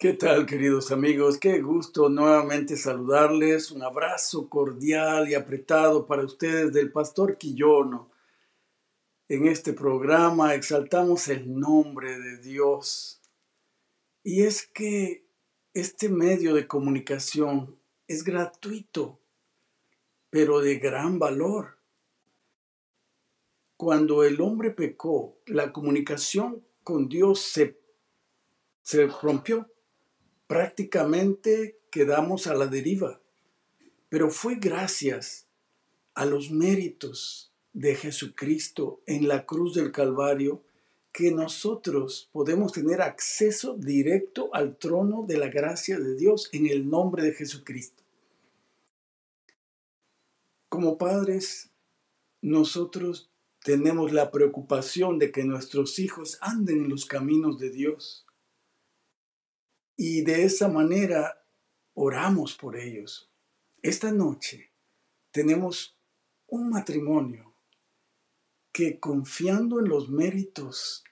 ¿Qué tal, queridos amigos? Qué gusto nuevamente saludarles. Un abrazo cordial y apretado para ustedes del Pastor Quillono. En este programa exaltamos el nombre de Dios. Y es que este medio de comunicación es gratuito, pero de gran valor. Cuando el hombre pecó, la comunicación con Dios se, se rompió prácticamente quedamos a la deriva. Pero fue gracias a los méritos de Jesucristo en la cruz del Calvario que nosotros podemos tener acceso directo al trono de la gracia de Dios en el nombre de Jesucristo. Como padres, nosotros tenemos la preocupación de que nuestros hijos anden en los caminos de Dios, y de esa manera oramos por ellos. Esta noche tenemos un matrimonio que confiando en los méritos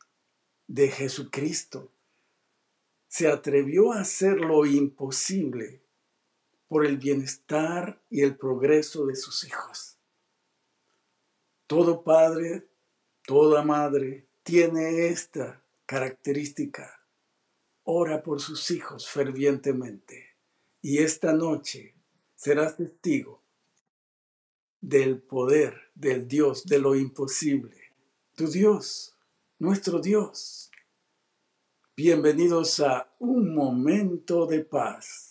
de Jesucristo, se atrevió a hacer lo imposible por el bienestar y el progreso de sus hijos. Todo padre, toda madre tiene esta característica ora por sus hijos fervientemente y esta noche serás testigo del poder del Dios de lo imposible, tu Dios, nuestro Dios. Bienvenidos a un momento de paz.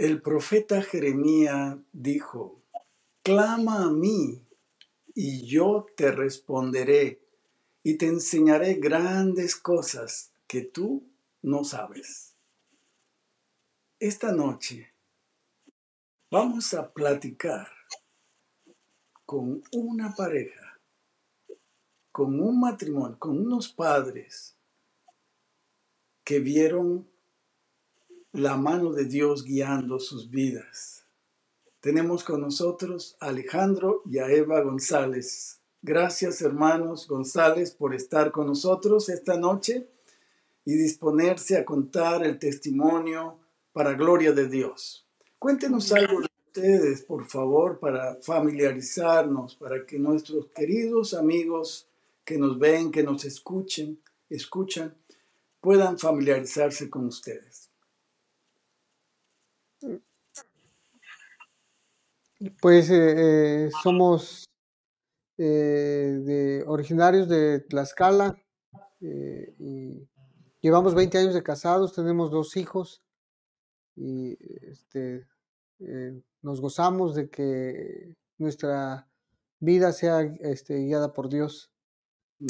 El profeta Jeremías dijo, Clama a mí y yo te responderé y te enseñaré grandes cosas que tú no sabes. Esta noche vamos a platicar con una pareja, con un matrimonio, con unos padres que vieron la mano de Dios guiando sus vidas. Tenemos con nosotros a Alejandro y a Eva González. Gracias hermanos González por estar con nosotros esta noche y disponerse a contar el testimonio para gloria de Dios. Cuéntenos algo de ustedes, por favor, para familiarizarnos, para que nuestros queridos amigos que nos ven, que nos escuchen, escuchan, puedan familiarizarse con ustedes. Pues eh, eh, somos eh, de, originarios de Tlaxcala y llevamos 20 años de casados, tenemos dos hijos y este, nos gozamos de que nuestra vida sea este, guiada por Dios.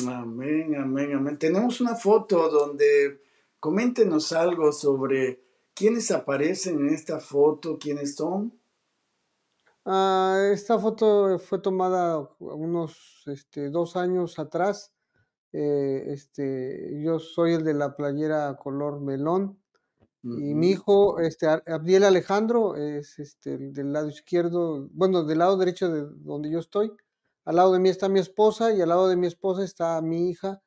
Amén, amén, amén. Tenemos una foto donde coméntenos algo sobre quiénes aparecen en esta foto, quiénes son. Ah, esta foto fue tomada unos este, dos años atrás. Eh, este, yo soy el de la playera color melón. Y mi hijo, este, Abdiel Alejandro, es este, del lado izquierdo, bueno, del lado derecho de donde yo estoy. Al lado de mí está mi esposa y al lado de mi esposa está mi hija,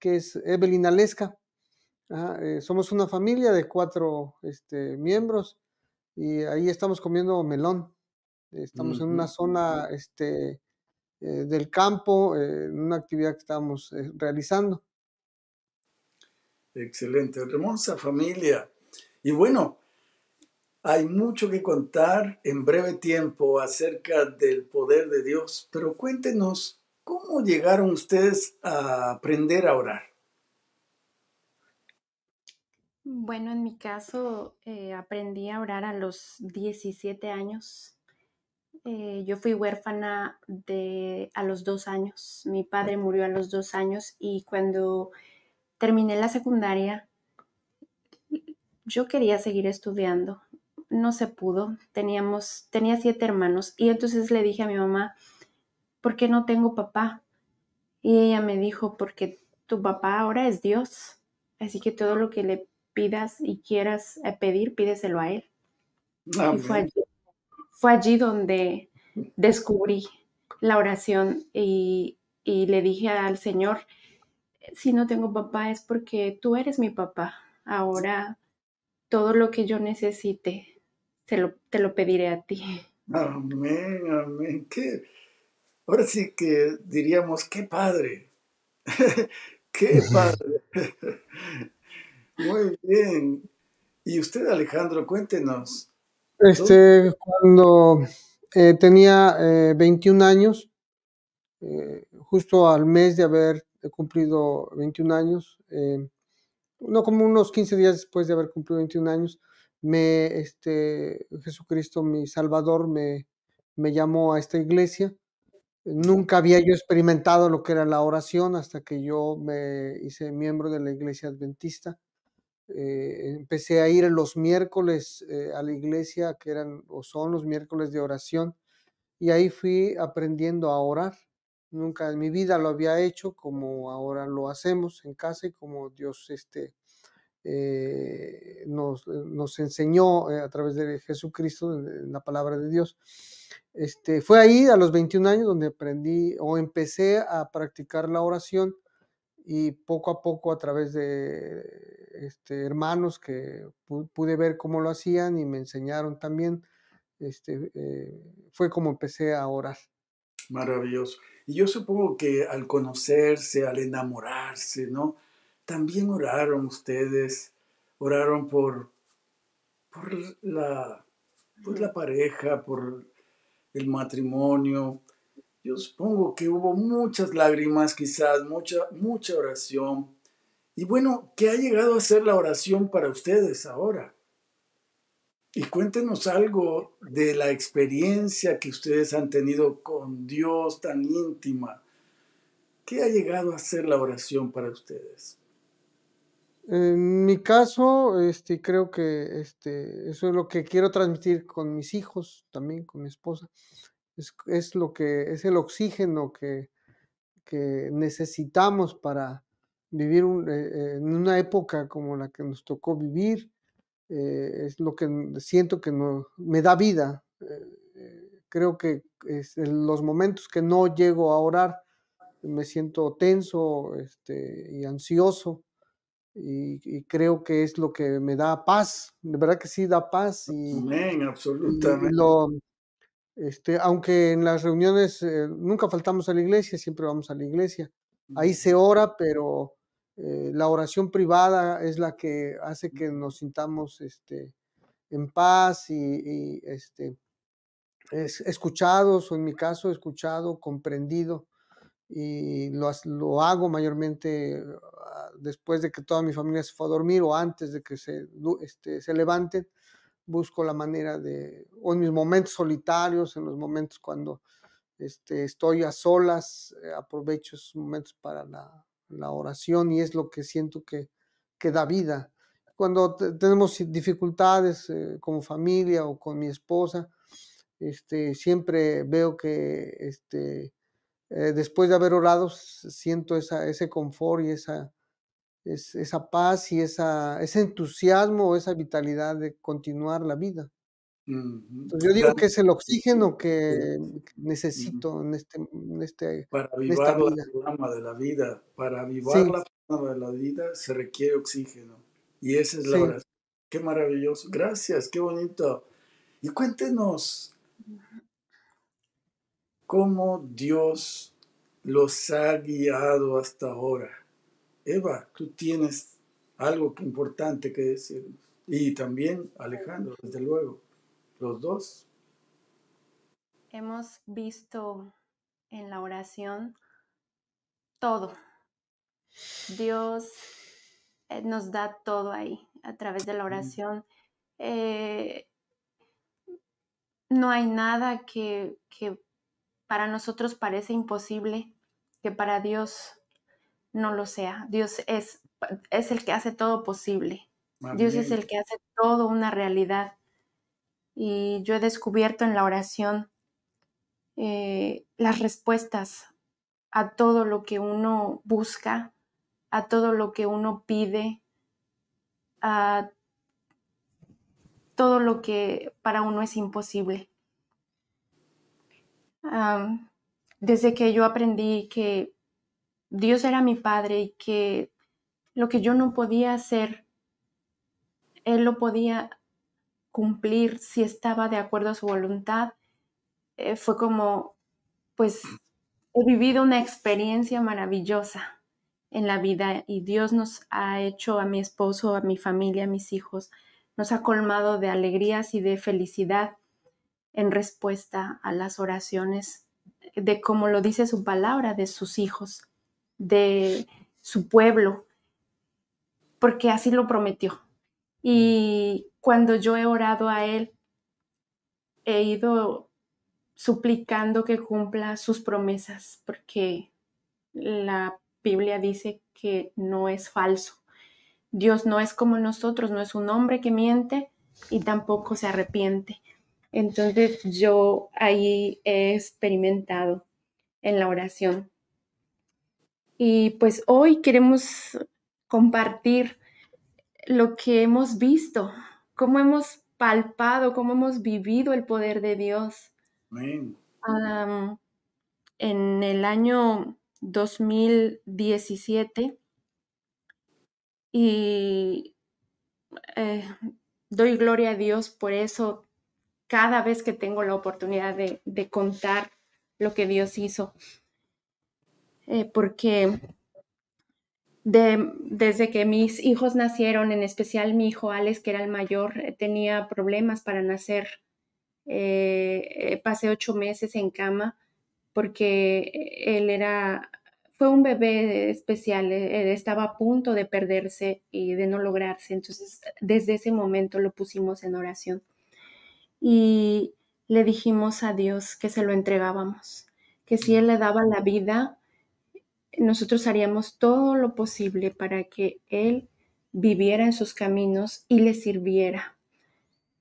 que es Evelyn Alesca. Eh, somos una familia de cuatro este, miembros y ahí estamos comiendo melón. Estamos en una zona este, eh, del campo, eh, en una actividad que estamos eh, realizando. Excelente, hermosa familia. Y bueno, hay mucho que contar en breve tiempo acerca del poder de Dios, pero cuéntenos cómo llegaron ustedes a aprender a orar. Bueno, en mi caso, aprendí a orar a los 17 años eh, yo fui huérfana de, a los dos años. Mi padre murió a los dos años y cuando terminé la secundaria, yo quería seguir estudiando. No se pudo. Teníamos, tenía siete hermanos y entonces le dije a mi mamá, ¿por qué no tengo papá? Y ella me dijo, porque tu papá ahora es Dios. Así que todo lo que le pidas y quieras eh, pedir, pídeselo a él. Ah, y fue fue allí donde descubrí la oración y, le dije al Señor, si no tengo papá es porque tú eres mi papá. Ahora todo lo que yo necesite, te lo, pediré a ti. Amén, amén. Ahora sí que diríamos, qué padre. qué padre. Muy bien. Y usted, Alejandro, cuéntenos, este, cuando eh, tenía 21 eh, años, eh, justo al mes de haber cumplido 21 años, em, no como unos 15 días después de haber cumplido 21 años, me, este, Jesucristo, mi Salvador, me, me llamó a esta iglesia. Nunca había yo experimentado lo que era la oración hasta que yo me hice miembro de la iglesia adventista. Eh, empecé a ir los miércoles eh, a la iglesia, que eran o son los miércoles de oración, y ahí fui aprendiendo a orar. Nunca en mi vida lo había hecho como ahora lo hacemos en casa y como Dios este, eh, nos, enseñó a través de Jesucristo, en la palabra de Dios. Este, fue ahí a los 21 años donde aprendí o empecé a practicar la oración y poco a poco a través de este, hermanos que pude ver cómo lo hacían y me enseñaron también, este, eh, fue como empecé a orar. Maravilloso. Y yo supongo que al conocerse, al enamorarse, ¿no? También oraron ustedes, oraron por, la, por pues, la pareja, por el matrimonio, yo supongo que hubo muchas lágrimas, quizás mucha, mucha oración. Y bueno, ¿qué ha llegado a ser la oración para ustedes ahora? Y cuéntenos algo de la experiencia que ustedes han tenido con Dios tan íntima. ¿Qué ha llegado a ser la oración para ustedes? En mi caso, este, creo que este, eso es lo que quiero transmitir con mis hijos, también con mi esposa, es, lo que es el oxígeno que, necesitamos para vivir eh, en una época como la que nos tocó vivir. Eh, es lo que siento que no, me da vida. Eh, creo que en los momentos que no llego a orar, me siento tenso este, y ansioso. Y, creo que es lo que me da paz, de verdad que sí da paz. Y, absolutamente. Este, aunque en las reuniones eh, nunca faltamos a la iglesia, siempre vamos a la iglesia. Ahí se ora, pero eh, la oración privada es la que hace que nos sintamos este, en paz y, este, escuchados, o en mi caso, escuchado, comprendido. Y lo, lo hago mayormente ah, después de que toda mi familia se fue a dormir o antes de que se, este, se levanten busco la manera de, o en mis momentos solitarios, en los momentos cuando este, estoy a solas, eh, aprovecho esos momentos para la, oración y es lo que siento que, que da vida. Cuando tenemos dificultades eh, como familia o con mi esposa, este, siempre veo que este, eh, después de haber orado siento esa, ese confort y esa, esa paz y esa, ese entusiasmo, esa vitalidad de continuar la vida. yo digo que es el oxígeno que necesito en este, en este para avivar en esta vida. la de la vida, para avivar la flama de la vida se requiere oxígeno y esa es la Qué maravilloso, gracias, qué bonito. Y cuéntenos cómo Dios los ha guiado hasta ahora. Eva, tú tienes algo importante que decir. Y también Alejandro, desde luego, los dos. Hemos visto en la oración todo. Dios eh, nos da todo ahí a través de la oración. Eh, no hay nada que para nosotros parece imposible, que para Dios no lo sea. Dios es, es el que hace todo posible. Dios es el que hace todo una realidad. Y yo he descubierto en la oración eh, las respuestas a todo lo que uno busca, a todo lo que uno pide, a todo lo que para uno es imposible. desde que yo aprendí que Dios era mi padre y que lo que yo no podía hacer, Él lo podía cumplir si estaba de acuerdo a su voluntad. Eh, fue como, pues, he vivido una experiencia maravillosa en la vida y Dios nos ha hecho a mi esposo, a mi familia, a mis hijos, nos ha colmado de alegrías y de felicidad en respuesta a las oraciones de como lo dice su palabra de sus hijos de su pueblo, porque así lo prometió. Y mm. cuando yo he orado a Él, he ido suplicando que cumpla sus promesas, porque la Biblia dice que no es falso. Dios no es como nosotros, no es un hombre que miente y tampoco se arrepiente. Entonces yo ahí he experimentado en la oración y pues hoy queremos compartir lo que hemos visto, cómo hemos palpado, cómo hemos vivido el poder de Dios. en el año 2017 y eh, doy gloria a Dios por eso cada vez que tengo la oportunidad de contar lo que Dios hizo. Eh, porque desde que mis hijos nacieron, en especial mi hijo Alex, que era el mayor, eh, tenía problemas para nacer. Eh, pasé ocho meses en cama porque él era, fue un bebé especial, estaba a punto de perderse y de no lograrse. Entonces, desde ese momento lo pusimos en oración y le dijimos a Dios que se lo entregábamos, que si él le daba la vida, nosotros haríamos todo lo posible para que Él viviera en sus caminos y le sirviera.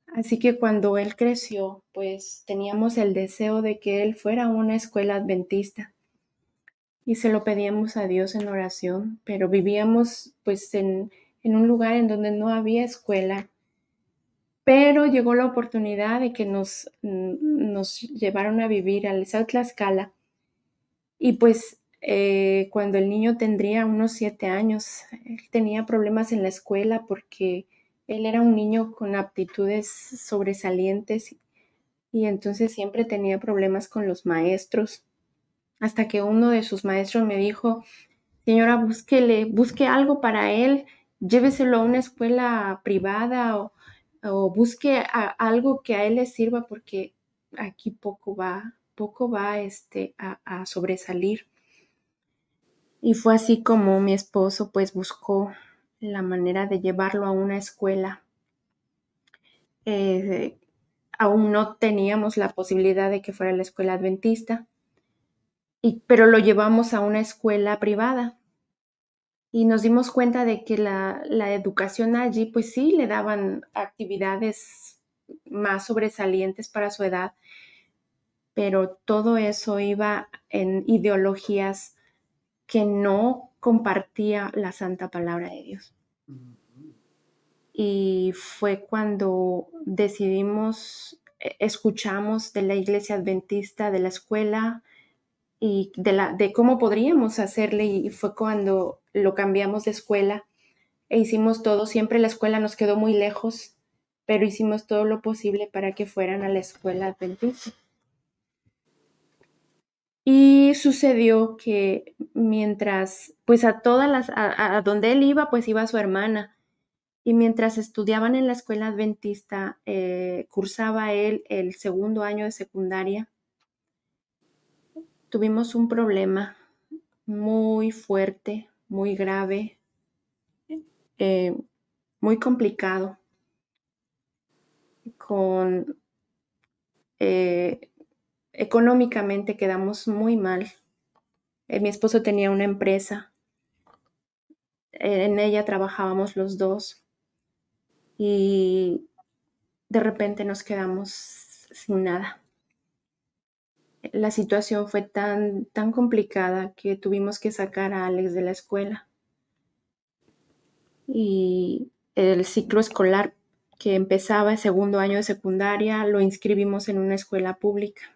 Así que cuando Él creció, pues teníamos el deseo de que Él fuera a una escuela adventista. Y se lo pedíamos a Dios en oración, pero vivíamos pues en, un lugar en donde no había escuela. Pero llegó la oportunidad de que nos, mm, nos llevaron a vivir al South Tlaxcala. Y pues eh, cuando el niño tendría unos siete años, él tenía problemas en la escuela porque él era un niño con aptitudes sobresalientes y entonces siempre tenía problemas con los maestros. Hasta que uno de sus maestros me dijo, señora, búsquele, busque algo para él, lléveselo a una escuela privada o, busque algo que a él le sirva porque aquí poco va, poco va este, a sobresalir. Y fue así como mi esposo pues buscó la manera de llevarlo a una escuela. Eh, aún no teníamos la posibilidad de que fuera la escuela adventista, y, pero lo llevamos a una escuela privada. Y nos dimos cuenta de que la, la educación allí, pues sí, le daban actividades más sobresalientes para su edad, pero todo eso iba en ideologías que no compartía la santa palabra de Dios. Y fue cuando decidimos, eh, escuchamos de la iglesia adventista, de la escuela y de, la, de cómo podríamos hacerle y fue cuando lo cambiamos de escuela e hicimos todo. Siempre la escuela nos quedó muy lejos, pero hicimos todo lo posible para que fueran a la escuela adventista. Y sucedió que mientras, pues a todas las, a, donde él iba, pues iba su hermana. Y mientras estudiaban en la escuela adventista, eh, cursaba él el segundo año de secundaria, tuvimos un problema muy fuerte, muy grave, eh, muy complicado con... Eh, económicamente quedamos muy mal. Eh, mi esposo tenía una empresa, en ella trabajábamos los dos y de repente nos quedamos sin nada. La situación fue tan, tan complicada que tuvimos que sacar a Alex de la escuela. Y el ciclo escolar que empezaba el segundo año de secundaria lo inscribimos en una escuela pública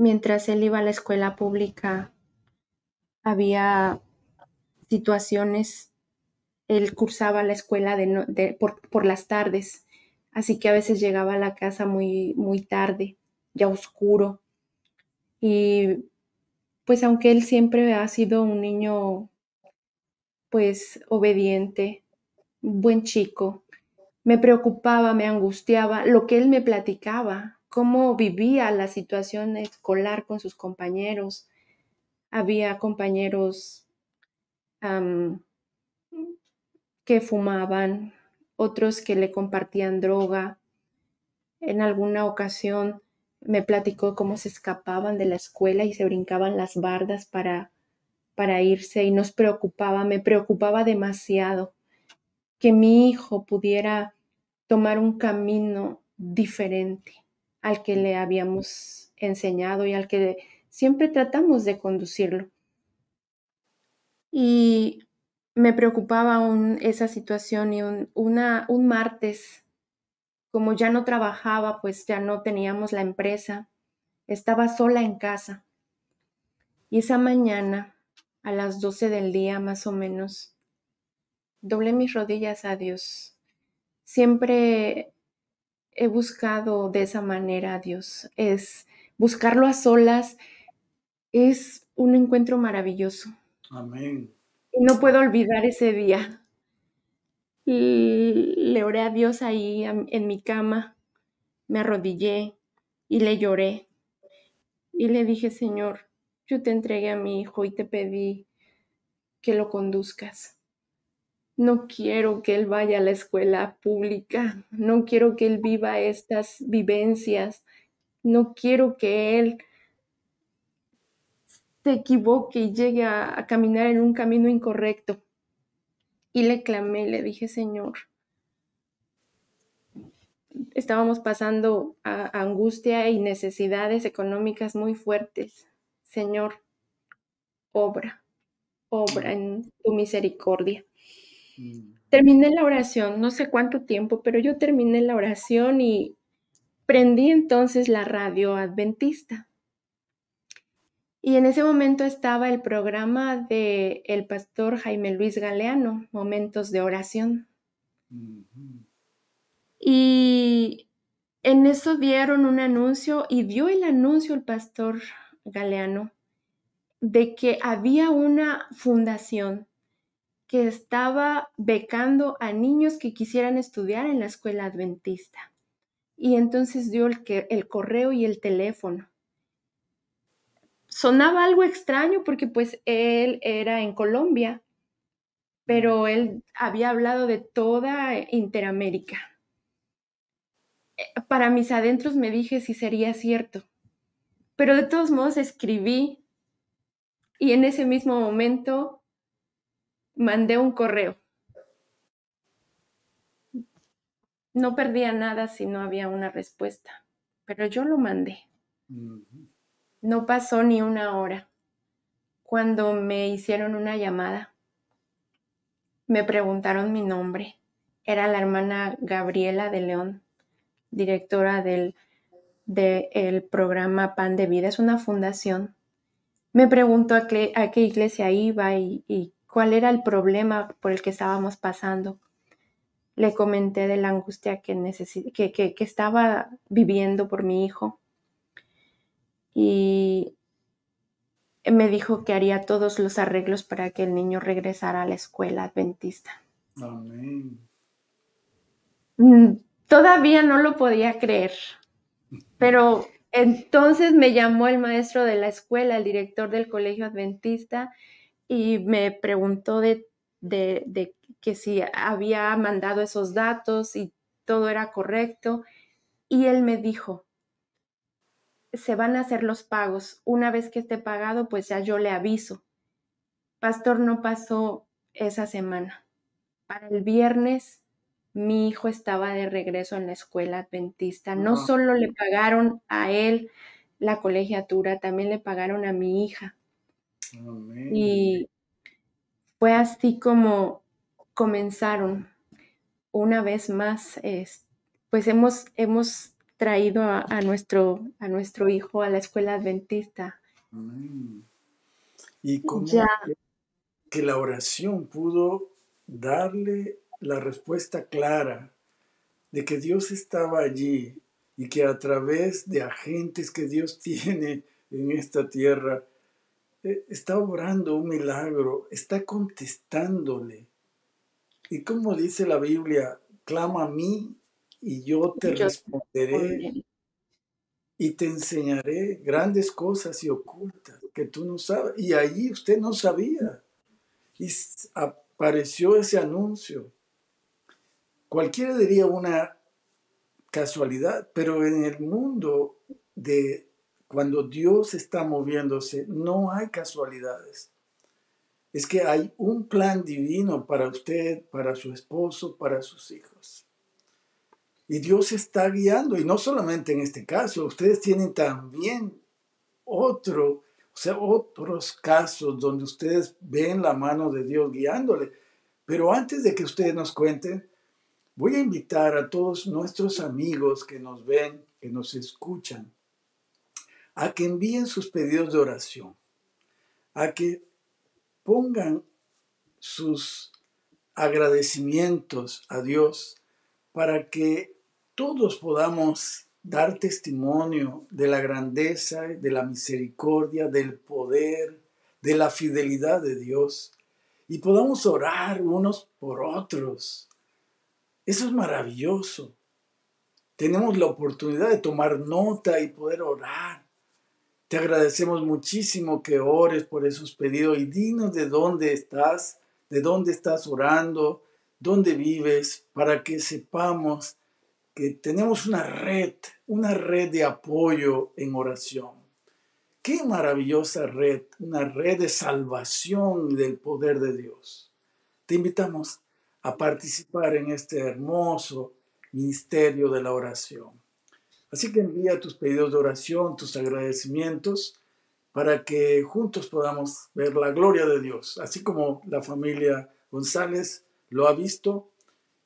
mientras él iba a la escuela pública, había situaciones, él cursaba la escuela por, por, las tardes, así que a veces llegaba a la casa muy, muy tarde, ya oscuro. Y pues aunque él siempre ha sido un niño pues obediente, buen chico, me preocupaba, me angustiaba lo que él me platicaba, cómo vivía la situación escolar con sus compañeros. Había compañeros que fumaban, otros que le compartían droga. En alguna ocasión me platicó cómo se escapaban de la escuela y se brincaban las bardas para, para irse y nos preocupaba, me preocupaba demasiado que mi hijo pudiera tomar un camino diferente al que mm. le habíamos enseñado y al que siempre tratamos de conducirlo. Y me preocupaba aún esa situación y un martes, como ya no trabajaba, pues ya no teníamos la empresa, estaba sola en casa. Y esa mañana, a las 12 del día más o menos, doblé mis rodillas a Dios. Siempre he buscado de esa manera a Dios. Es buscarlo a solas, es un encuentro maravilloso. Amén. Y no puedo olvidar ese día. Le oré a Dios ahí en mi cama, me arrodillé y le lloré. Y le dije, Señor, yo te entregué a mi hijo y te pedí que lo conduzcas no quiero que él vaya a la escuela pública, no quiero que él viva estas vivencias, no quiero que él se equivoque y llegue a, caminar en un camino incorrecto. Y le clamé, le dije, Señor, estábamos pasando a angustia y necesidades económicas muy fuertes. Señor, obra, obra en tu misericordia. Terminé la oración, no sé cuánto tiempo, pero yo terminé la oración y prendí entonces la radio adventista. Y en ese momento estaba el programa de el pastor Jaime Luis Galeano, Momentos de Oración. Y en eso dieron un anuncio y dio el anuncio el pastor Galeano de que había una fundación que estaba becando a niños que quisieran estudiar en la escuela adventista. Y entonces dio el, correo y el teléfono. Sonaba algo extraño porque pues él era en Colombia, pero él había hablado de toda Interamérica. Eh, para mis adentros me dije si sería cierto, pero de todos modos escribí y en ese mismo momento mandé un correo. No perdía nada si no había una respuesta, pero yo lo mandé. No pasó ni una hora cuando me hicieron una llamada. Me preguntaron mi nombre. Era la hermana Gabriela de León, directora del programa Pan de Vida. Es una fundación. Me preguntó a, qué, a qué iglesia iba y, qué cuál era el problema por el que estábamos pasando. Le comenté de la angustia que, que, estaba viviendo por mi hijo y me dijo que haría todos los arreglos para que el niño regresara a la escuela adventista. Amén. Mm, todavía no lo podía creer, pero entonces me llamó el maestro de la escuela, el director del colegio adventista, y me preguntó de, de, que si había mandado esos datos y todo era correcto. Y él me dijo, se van a hacer los pagos. Una vez que esté pagado, pues ya yo le aviso. Pastor no pasó esa semana. Para el viernes, mi hijo estaba de regreso en la escuela adventista. No solo le pagaron a él la colegiatura, también le pagaron a mi hija. Oh, y fue así como comenzaron una vez más, pues hemos, hemos traído a, nuestro, a nuestro hijo a la escuela adventista. Mm. Y como que la oración pudo darle la respuesta clara de que Dios estaba allí y que a través de agentes que Dios tiene en esta tierra, eh, está obrando un milagro, está contestándole. Y como dice la Biblia, clama a mí y yo te responderé y te enseñaré grandes cosas y ocultas que tú no sabes. Y allí usted no sabía. Y apareció ese anuncio. Cualquiera diría una casualidad, pero en el mundo de cuando Dios está moviéndose, no hay casualidades. Es que hay un plan divino para usted, para su esposo, para sus hijos. Y Dios está guiando, y no solamente en este caso, ustedes tienen también otro, o sea, otros casos donde ustedes ven la mano de Dios guiándole. Pero antes de que ustedes nos cuenten, voy a invitar a todos nuestros amigos que nos ven, que nos escuchan, a que envíen sus pedidos de oración, a que pongan sus agradecimientos a Dios para que todos podamos dar testimonio de la grandeza, de la misericordia, del poder, de la fidelidad de Dios y podamos orar unos por otros. Eso es maravilloso. Tenemos la oportunidad de tomar nota y poder orar te agradecemos muchísimo que ores por esos pedidos y dinos de dónde estás, de dónde estás orando, dónde vives, para que sepamos que tenemos una red, una red de apoyo en oración. Qué maravillosa red, una red de salvación del poder de Dios. Te invitamos a participar en este hermoso ministerio de la oración. Así que envía tus pedidos de oración, tus agradecimientos, para que juntos podamos ver la gloria de Dios, así como la familia González lo ha visto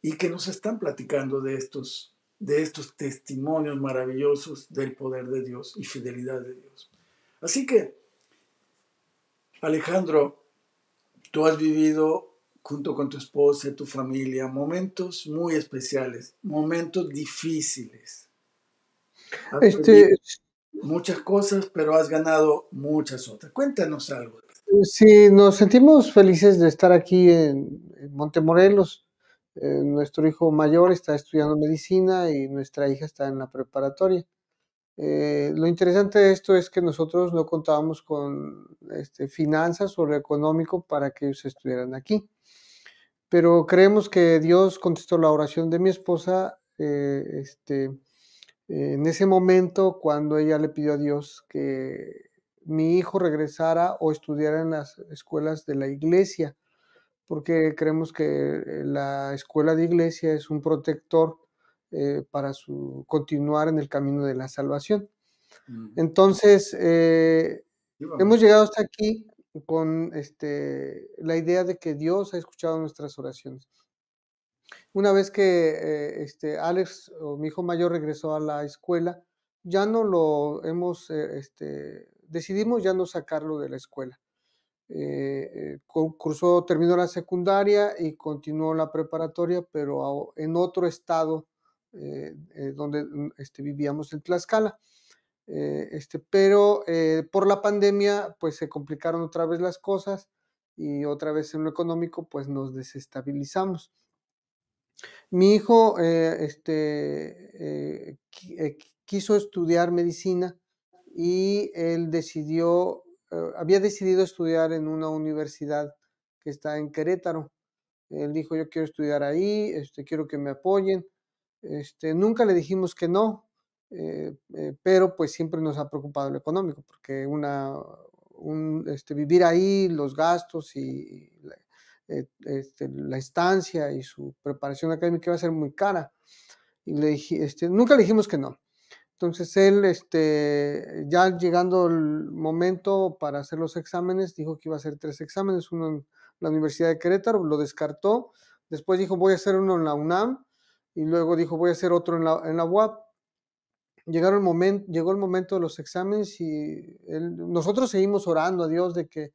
y que nos están platicando de estos, de estos testimonios maravillosos del poder de Dios y fidelidad de Dios. Así que, Alejandro, tú has vivido junto con tu esposa, tu familia, momentos muy especiales, momentos difíciles este, muchas cosas, pero has ganado muchas otras. Cuéntanos algo. Sí, nos sentimos felices de estar aquí en, Montemorelos. Eh, nuestro hijo mayor está estudiando medicina y nuestra hija está en la preparatoria. Eh, lo interesante de esto es que nosotros no contábamos con este, finanzas o lo económico para que ellos estuvieran aquí. Pero creemos que Dios contestó la oración de mi esposa eh, este, en ese momento, cuando ella le pidió a Dios que mi hijo regresara o estudiara en las escuelas de la iglesia, porque creemos que la escuela de iglesia es un protector eh, para su, continuar en el camino de la salvación. Mm. Entonces, eh, hemos llegado hasta aquí con este, la idea de que Dios ha escuchado nuestras oraciones. Una vez que eh, este, Alex, o mi hijo mayor, regresó a la escuela, ya no lo hemos, eh, este, decidimos ya no sacarlo de la escuela. Eh, terminó la secundaria y continuó la preparatoria, pero en otro estado donde mm, este, vivíamos en Tlaxcala. pero por la pandemia, pues se complicaron otra vez las cosas y otra vez en lo económico, pues nos desestabilizamos. Mi hijo eh, este, eh, eh, quiso estudiar medicina y él decidió, había decidido estudiar en una universidad que está en Querétaro. Él dijo, yo quiero estudiar ahí, este, quiero que me apoyen. Este, nunca le dijimos que no, pero pues siempre nos ha preocupado lo económico, porque una, este, vivir ahí, los gastos y, y eh, este, la estancia y su preparación académica iba a ser muy cara. Y le dije, este, nunca le dijimos que no. Entonces él, este, ya llegando el momento para hacer los exámenes, dijo que iba a hacer tres exámenes, uno en la Universidad de Querétaro, lo descartó, después dijo voy a hacer uno en la UNAM y luego dijo voy a hacer otro en la, UAP. el momento, llegó el momento de los exámenes y nosotros seguimos orando a Dios de que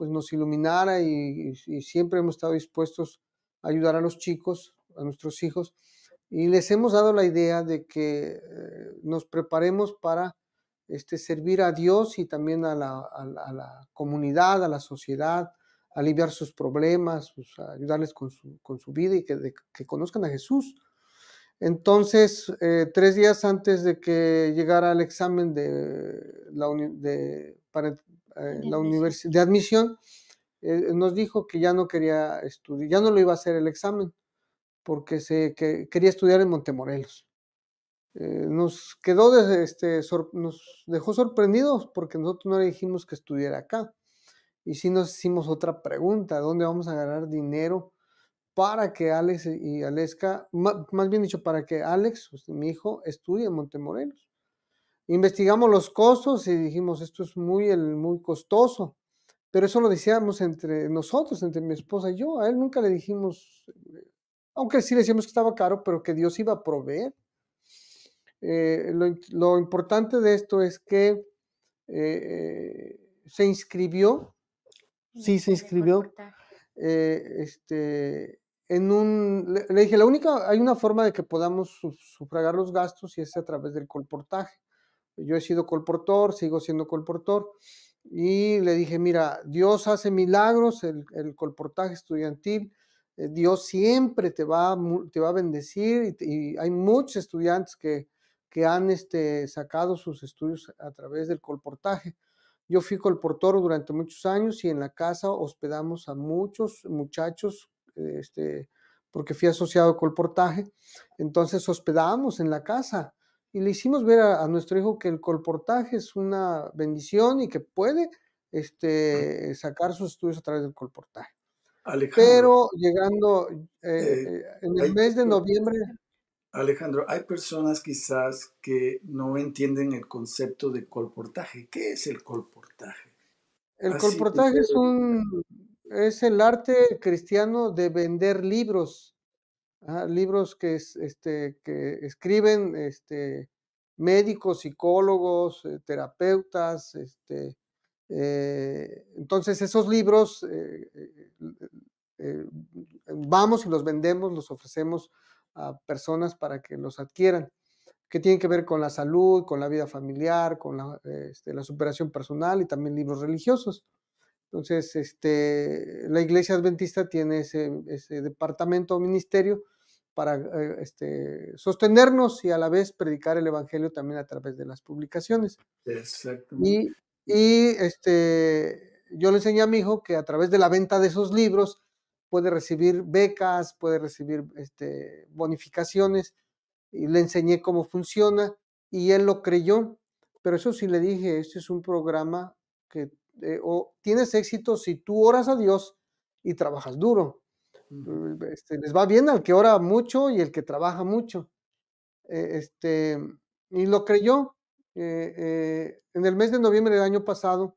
pues nos iluminara y, siempre hemos estado dispuestos a ayudar a los chicos, a nuestros hijos, y les hemos dado la idea de que eh, nos preparemos para este, servir a Dios y también a la, comunidad, a la sociedad, aliviar sus problemas, ayudarles con su, vida y que, conozcan a Jesús. Entonces, eh, tres días antes de que llegara el examen de, la de eh, la universidad de admisión, eh, nos dijo que ya no quería estudiar, ya no lo iba a hacer el examen, porque se, quería estudiar en Montemorelos. Eh, nos quedó, este, nos dejó sorprendidos porque nosotros no le dijimos que estudiara acá. Y sí nos hicimos otra pregunta, ¿dónde vamos a ganar dinero para que Alex y Aleska, más, más bien dicho, para que Alex, mi hijo, estudie en Montemorelos? Investigamos los costos y dijimos, esto es muy, muy costoso. Pero eso lo decíamos entre nosotros, entre mi esposa y yo. A él nunca le dijimos, aunque sí le decíamos que estaba caro, pero que Dios iba a proveer. Eh, lo, importante de esto es que eh, se inscribió, mm, sí se inscribió, eh, este, en un, le, le, dije, la única, hay una forma de que podamos sufragar los gastos y es a través del colportaje. Yo he sido colportor, sigo siendo colportor. Y le dije, mira, Dios hace milagros, el, colportaje estudiantil, eh, Dios siempre te va, te va a bendecir y, hay muchos estudiantes que, que han este, sacado sus estudios a través del colportaje. Yo fui colportor durante muchos años y en la casa hospedamos a muchos muchachos, este, porque fui asociado a colportaje, entonces hospedamos en la casa y le hicimos ver a, nuestro hijo que el colportaje es una bendición y que puede este, sacar sus estudios a través del colportaje. Alejandro, Pero llegando eh, eh, eh, en el mes de noviembre... Alejandro, hay personas quizás que no entienden el concepto de colportaje. ¿Qué es el colportaje? El colportaje es, un, es el arte cristiano de vender libros libros que, este, que escriben este, médicos, psicólogos, eh, terapeutas. Este, eh, entonces, esos libros eh, vamos y los vendemos, los ofrecemos a personas para que los adquieran, que tienen que ver con la salud, con la vida familiar, con la este, superación personal y también libros religiosos. Entonces, este, la iglesia adventista tiene ese, departamento o ministerio para eh, este, sostenernos y a la vez predicar el Evangelio también a través de las publicaciones. Exactamente. Y, este, yo le enseñé a mi hijo que a través de la venta de esos libros puede recibir becas, puede recibir este, bonificaciones, y le enseñé cómo funciona y él lo creyó. Pero eso sí le dije, este es un programa que eh, o tienes éxito si tú oras a Dios y trabajas duro. Este, les va bien al que ora mucho y el que trabaja mucho. E, este, y lo creyó. Eh, eh, en el mes de noviembre del año pasado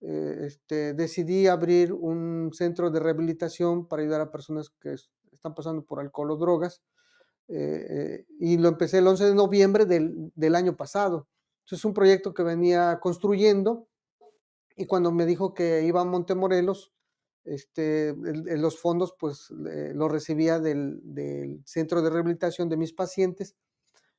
este, decidí abrir un centro de rehabilitación para ayudar a personas que están pasando por alcohol o drogas. y lo empecé el 11 de noviembre del, del año pasado. es un proyecto que venía construyendo y cuando me dijo que iba a Montemorelos, este, los fondos pues los recibía del, centro de rehabilitación de mis pacientes,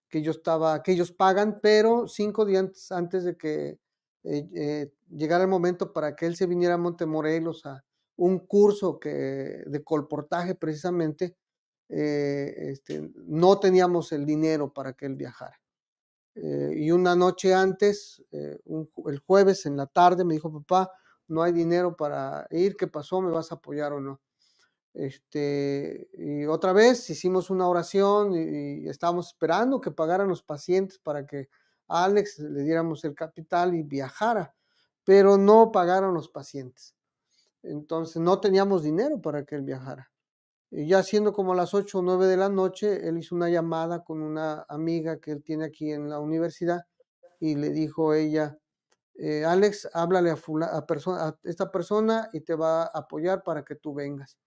que ellos pagan, pero cinco días antes de que eh, eh, llegara el momento para que él se viniera a Montemorelos a un curso que, de colportaje precisamente, eh, este, no teníamos el dinero para que él viajara. Eh, y una noche antes, eh, el jueves en la tarde, me dijo, papá, no hay dinero para ir, ¿qué pasó? ¿Me vas a apoyar o no? Este, y otra vez hicimos una oración y, y estábamos esperando que pagaran los pacientes para que a Alex le diéramos el capital y viajara, pero no pagaron los pacientes. Entonces no teníamos dinero para que él viajara ya siendo como a las 8 o 9 de la noche, él hizo una llamada con una amiga que él tiene aquí en la universidad y le dijo ella, eh, Alex, háblale a, esta persona y te va a apoyar para que tú vengas.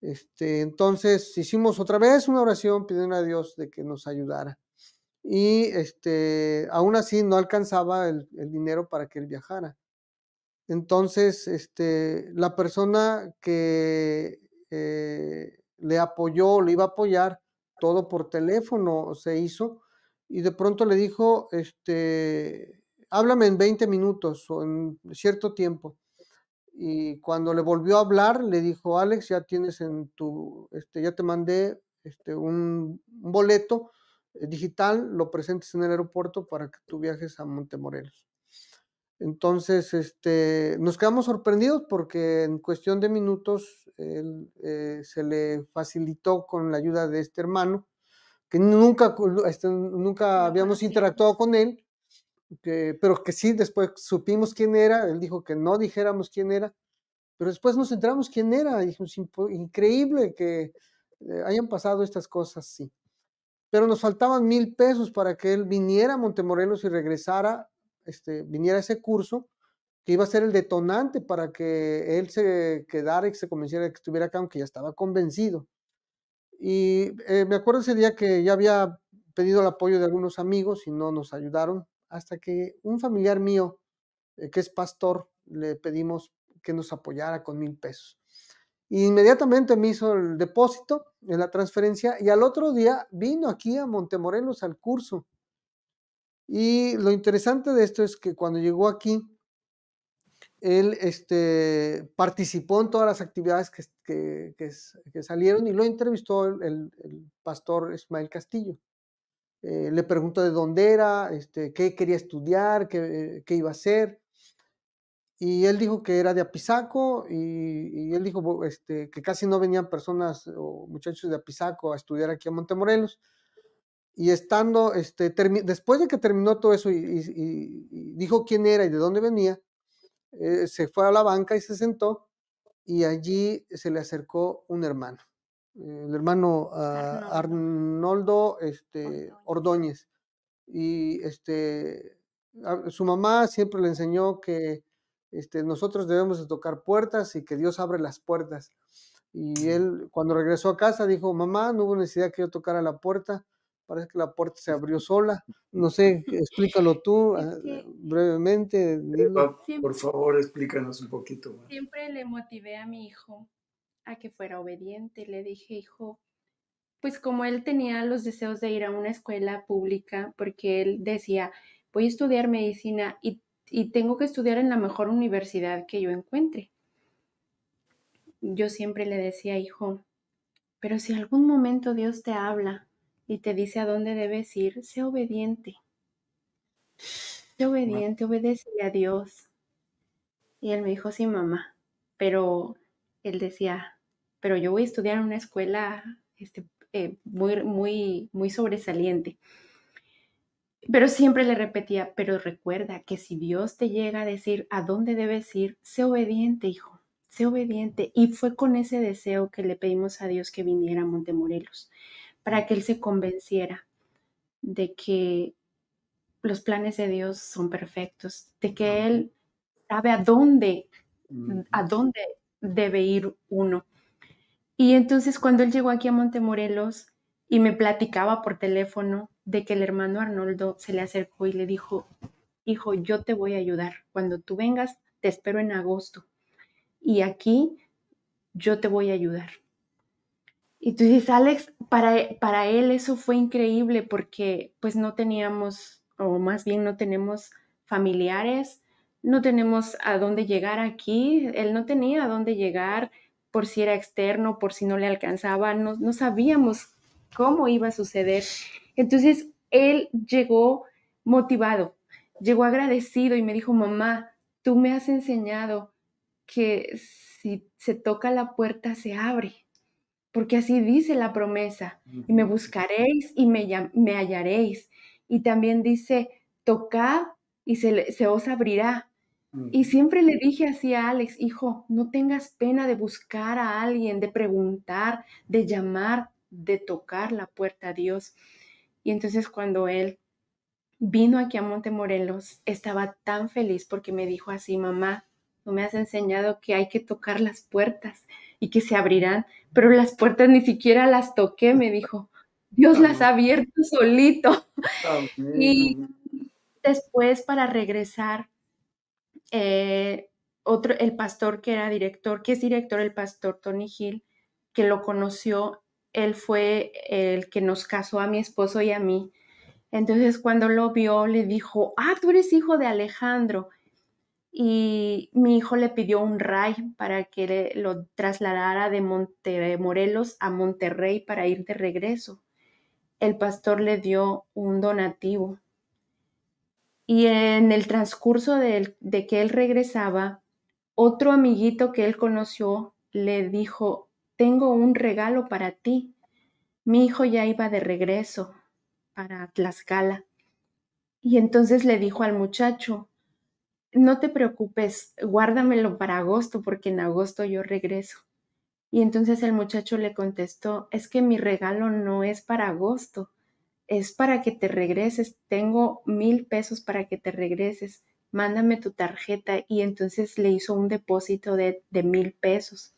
Este, entonces hicimos otra vez una oración pidiendo a Dios de que nos ayudara. Y este, aún así no alcanzaba el, el dinero para que él viajara. Entonces, este, la persona que eh, le apoyó, le iba a apoyar, todo por teléfono se hizo, y de pronto le dijo, este, háblame en 20 minutos o en cierto tiempo. Y cuando le volvió a hablar, le dijo, Alex, ya tienes en tu, este, ya te mandé este, un boleto eh, digital, lo presentes en el aeropuerto para que tú viajes a Montemorelos. Entonces, este, nos quedamos sorprendidos porque en cuestión de minutos eh, se le facilitó con la ayuda de este hermano, que nunca, este, nunca habíamos interactuado con él, pero que sí, después supimos quién era, él dijo que no dijéramos quién era, pero después nos enteramos quién era, y dijimos, increíble que eh, hayan pasado estas cosas, sí. Pero nos faltaban mil pesos para que él viniera a Montemorelos y regresara este, viniera ese curso que iba a ser el detonante para que él se quedara y se convenciera de que estuviera acá, aunque ya estaba convencido. Y eh, me acuerdo ese día que ya había pedido el apoyo de algunos amigos y no nos ayudaron, hasta que un familiar mío, eh, que es pastor, le pedimos que nos apoyara con mil pesos. Y inmediatamente me hizo el depósito en la transferencia y al otro día vino aquí a Montemorelos al curso. Y lo interesante de esto es que cuando llegó aquí, él este, participó en todas las actividades que, salieron y lo entrevistó el, pastor Ismael Castillo. Eh, le preguntó de dónde era, este, qué quería estudiar, qué, iba a hacer. Y él dijo que era de Apizaco y, él dijo este, que casi no venían personas o muchachos de Apizaco a estudiar aquí a Montemorelos y estando, este, después de que terminó todo eso y, dijo quién era y de dónde venía, eh, se fue a la banca y se sentó y allí se le acercó un hermano, eh, el hermano ah, Arnoldo, este, Ordóñez. Y este, ah, su mamá siempre le enseñó que este, nosotros debemos tocar puertas y que Dios abre las puertas. Y mm. él cuando regresó a casa dijo, mamá, no hubo necesidad que yo tocara la puerta parece que la puerta se abrió sola. No sé, explícalo tú ah, brevemente. Eh, por favor, explícanos un poquito Siempre le motivé a mi hijo a que fuera obediente. Le dije, hijo, pues como él tenía los deseos de ir a una escuela pública, porque él decía, voy a estudiar medicina y, y tengo que estudiar en la mejor universidad que yo encuentre. Yo siempre le decía, hijo, pero si algún momento Dios te habla y te dice a dónde debes ir, sé obediente. Sé obediente, obedece a Dios. Y él me dijo, sí, mamá, pero él decía, pero yo voy a estudiar en una escuela este, eh, muy, muy, muy sobresaliente. Pero siempre le repetía, pero recuerda que si Dios te llega a decir a dónde debes ir, sé obediente, hijo, sé obediente. Y fue con ese deseo que le pedimos a Dios que viniera a Montemorelos para que él se convenciera de que los planes de Dios son perfectos, de que Él sabe a dónde, mm. a dónde debe ir uno. Y entonces cuando él llegó aquí a Montemorelos y me platicaba por teléfono de que el hermano Arnoldo se le acercó y le dijo, hijo, yo te voy a ayudar. Cuando tú vengas, te espero en agosto. Y aquí yo te voy a ayudar. Y tú dices, Alex, para, e, para él eso fue increíble porque pues no teníamos, o más bien no tenemos familiares, no tenemos a dónde llegar aquí, él no tenía a dónde llegar por si era externo, por si no le alcanzaba, no, no sabíamos cómo iba a suceder. Entonces, él llegó motivado, llegó agradecido y me dijo, mamá, tú me has enseñado que si se toca la puerta se abre porque así dice la promesa, y me buscaréis y me, me hallaréis. Y también dice, tocad y se, se os abrirá. Y siempre le dije así a Alex, hijo, no tengas pena de buscar a alguien, de preguntar, de llamar, de tocar la puerta a Dios. Y entonces cuando él vino aquí a Montemorelos, estaba tan feliz porque me dijo así, mamá, no me has enseñado que hay que tocar las puertas, y que se abrirán, pero las puertas ni siquiera las toqué, me dijo. Dios las ha abierto solito. Y después para regresar, eh, otro, el pastor que era director, que es director, el pastor Tony Hill, que lo conoció, él fue el que nos casó a mi esposo y a mí. Entonces cuando lo vio, le dijo, ah, tú eres hijo de Alejandro y mi hijo le pidió un ray para que lo trasladara de Morelos a Monterrey para ir de regreso. El pastor le dio un donativo. Y en el transcurso de, de que él regresaba, otro amiguito que él conoció le dijo, tengo un regalo para ti. Mi hijo ya iba de regreso para Tlaxcala. Y entonces le dijo al muchacho, no te preocupes, guárdamelo para agosto porque en agosto yo regreso. Y entonces el muchacho le contestó, es que mi regalo no es para agosto, es para que te regreses, tengo mil pesos para que te regreses, mándame tu tarjeta. Y entonces le hizo un depósito de, de mil pesos.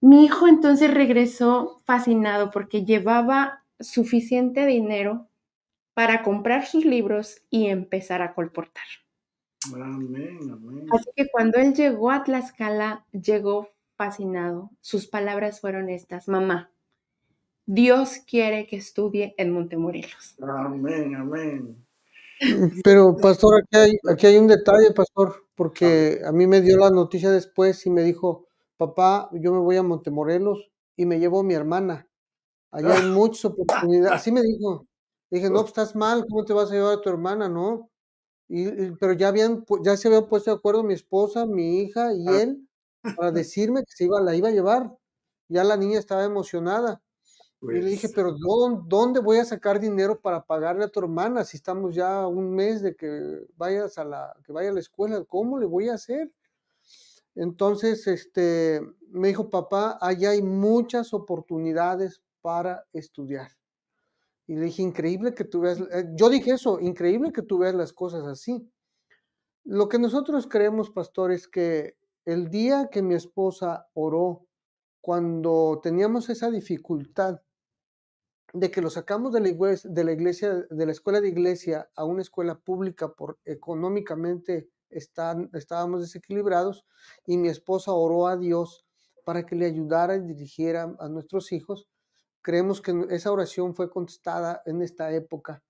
Mi hijo entonces regresó fascinado porque llevaba suficiente dinero para comprar sus libros y empezar a colportar. Amén, Así que cuando él llegó a Tlaxcala, llegó fascinado. Sus palabras fueron estas, mamá, Dios quiere que estudie en Montemorelos. Amén, amén. Pero, pastor, aquí hay, aquí hay, un detalle, pastor, porque a mí me dio la noticia después y me dijo, papá, yo me voy a Montemorelos y me llevo a mi hermana. Allá hay muchas oportunidades. Así me dijo. Dije, no, pues, estás mal, ¿cómo te vas a llevar a tu hermana? No, pero ya, habían, ya se habían puesto de acuerdo mi esposa, mi hija y ah. él para decirme que se iba, la iba a llevar. Ya la niña estaba emocionada. y le dije, pues. pero ¿dónde, voy a sacar dinero para pagarle a tu hermana si estamos ya un mes de que vayas a la, que vaya a la escuela? ¿Cómo le voy a hacer? Entonces, este, me dijo, papá, allá hay muchas oportunidades para estudiar. Y le dije, increíble que tú veas, eh, yo dije eso, increíble que tú veas las cosas así. Lo que nosotros creemos, pastor, es que el día que mi esposa oró, cuando teníamos esa dificultad de que lo sacamos de la de la, escuela de iglesia a una escuela pública por económicamente estábamos desequilibrados y mi esposa oró a Dios para que le ayudara y dirigiera a nuestros hijos creemos que esa oración fue contestada en esta época,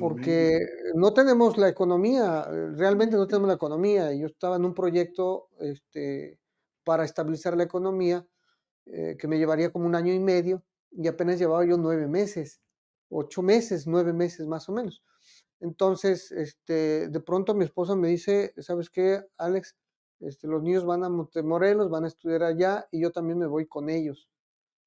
porque no tenemos la economía, eh, realmente no tenemos la economía. Yo estaba en un proyecto este, para estabilizar la economía eh, que me llevaría como un año y medio y apenas llevaba yo nueve meses, ocho meses, nueve meses más o menos. Entonces, este, de pronto mi esposa me dice, ¿sabes qué, Alex? Este, los niños van a Montemorelos, van a estudiar allá y yo también me voy con ellos.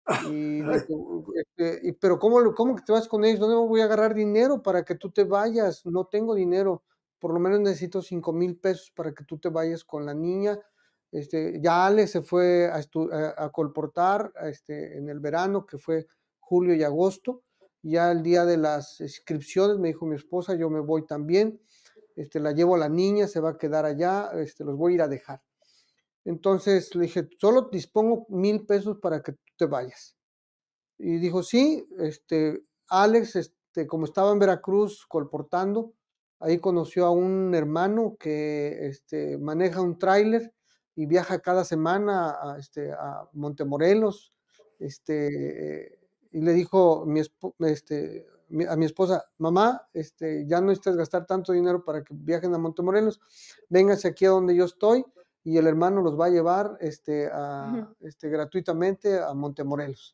Este, y, pero ¿cómo, ¿cómo te vas con ellos? ¿Dónde voy a agarrar dinero para que tú te vayas? No tengo dinero. Por lo menos necesito cinco mil pesos para que tú te vayas con la niña. Este, ya Ale se fue a, a, a colportar este, en el verano, que fue julio y agosto. Ya el día de las inscripciones me dijo mi esposa, yo me voy también. Este, la llevo a la niña, se va a quedar allá, este, los voy a ir a dejar. Entonces le dije, solo dispongo mil pesos para que tú te vayas. Y dijo, sí, este, Alex, este, como estaba en Veracruz colportando, ahí conoció a un hermano que este, maneja un tráiler y viaja cada semana a, este, a Montemorelos. Este, y le dijo este, a mi esposa, mamá, este, ya no necesitas gastar tanto dinero para que viajen a Montemorelos, véngase aquí a donde yo estoy y el hermano los va a llevar este, a, este, gratuitamente a Montemorelos.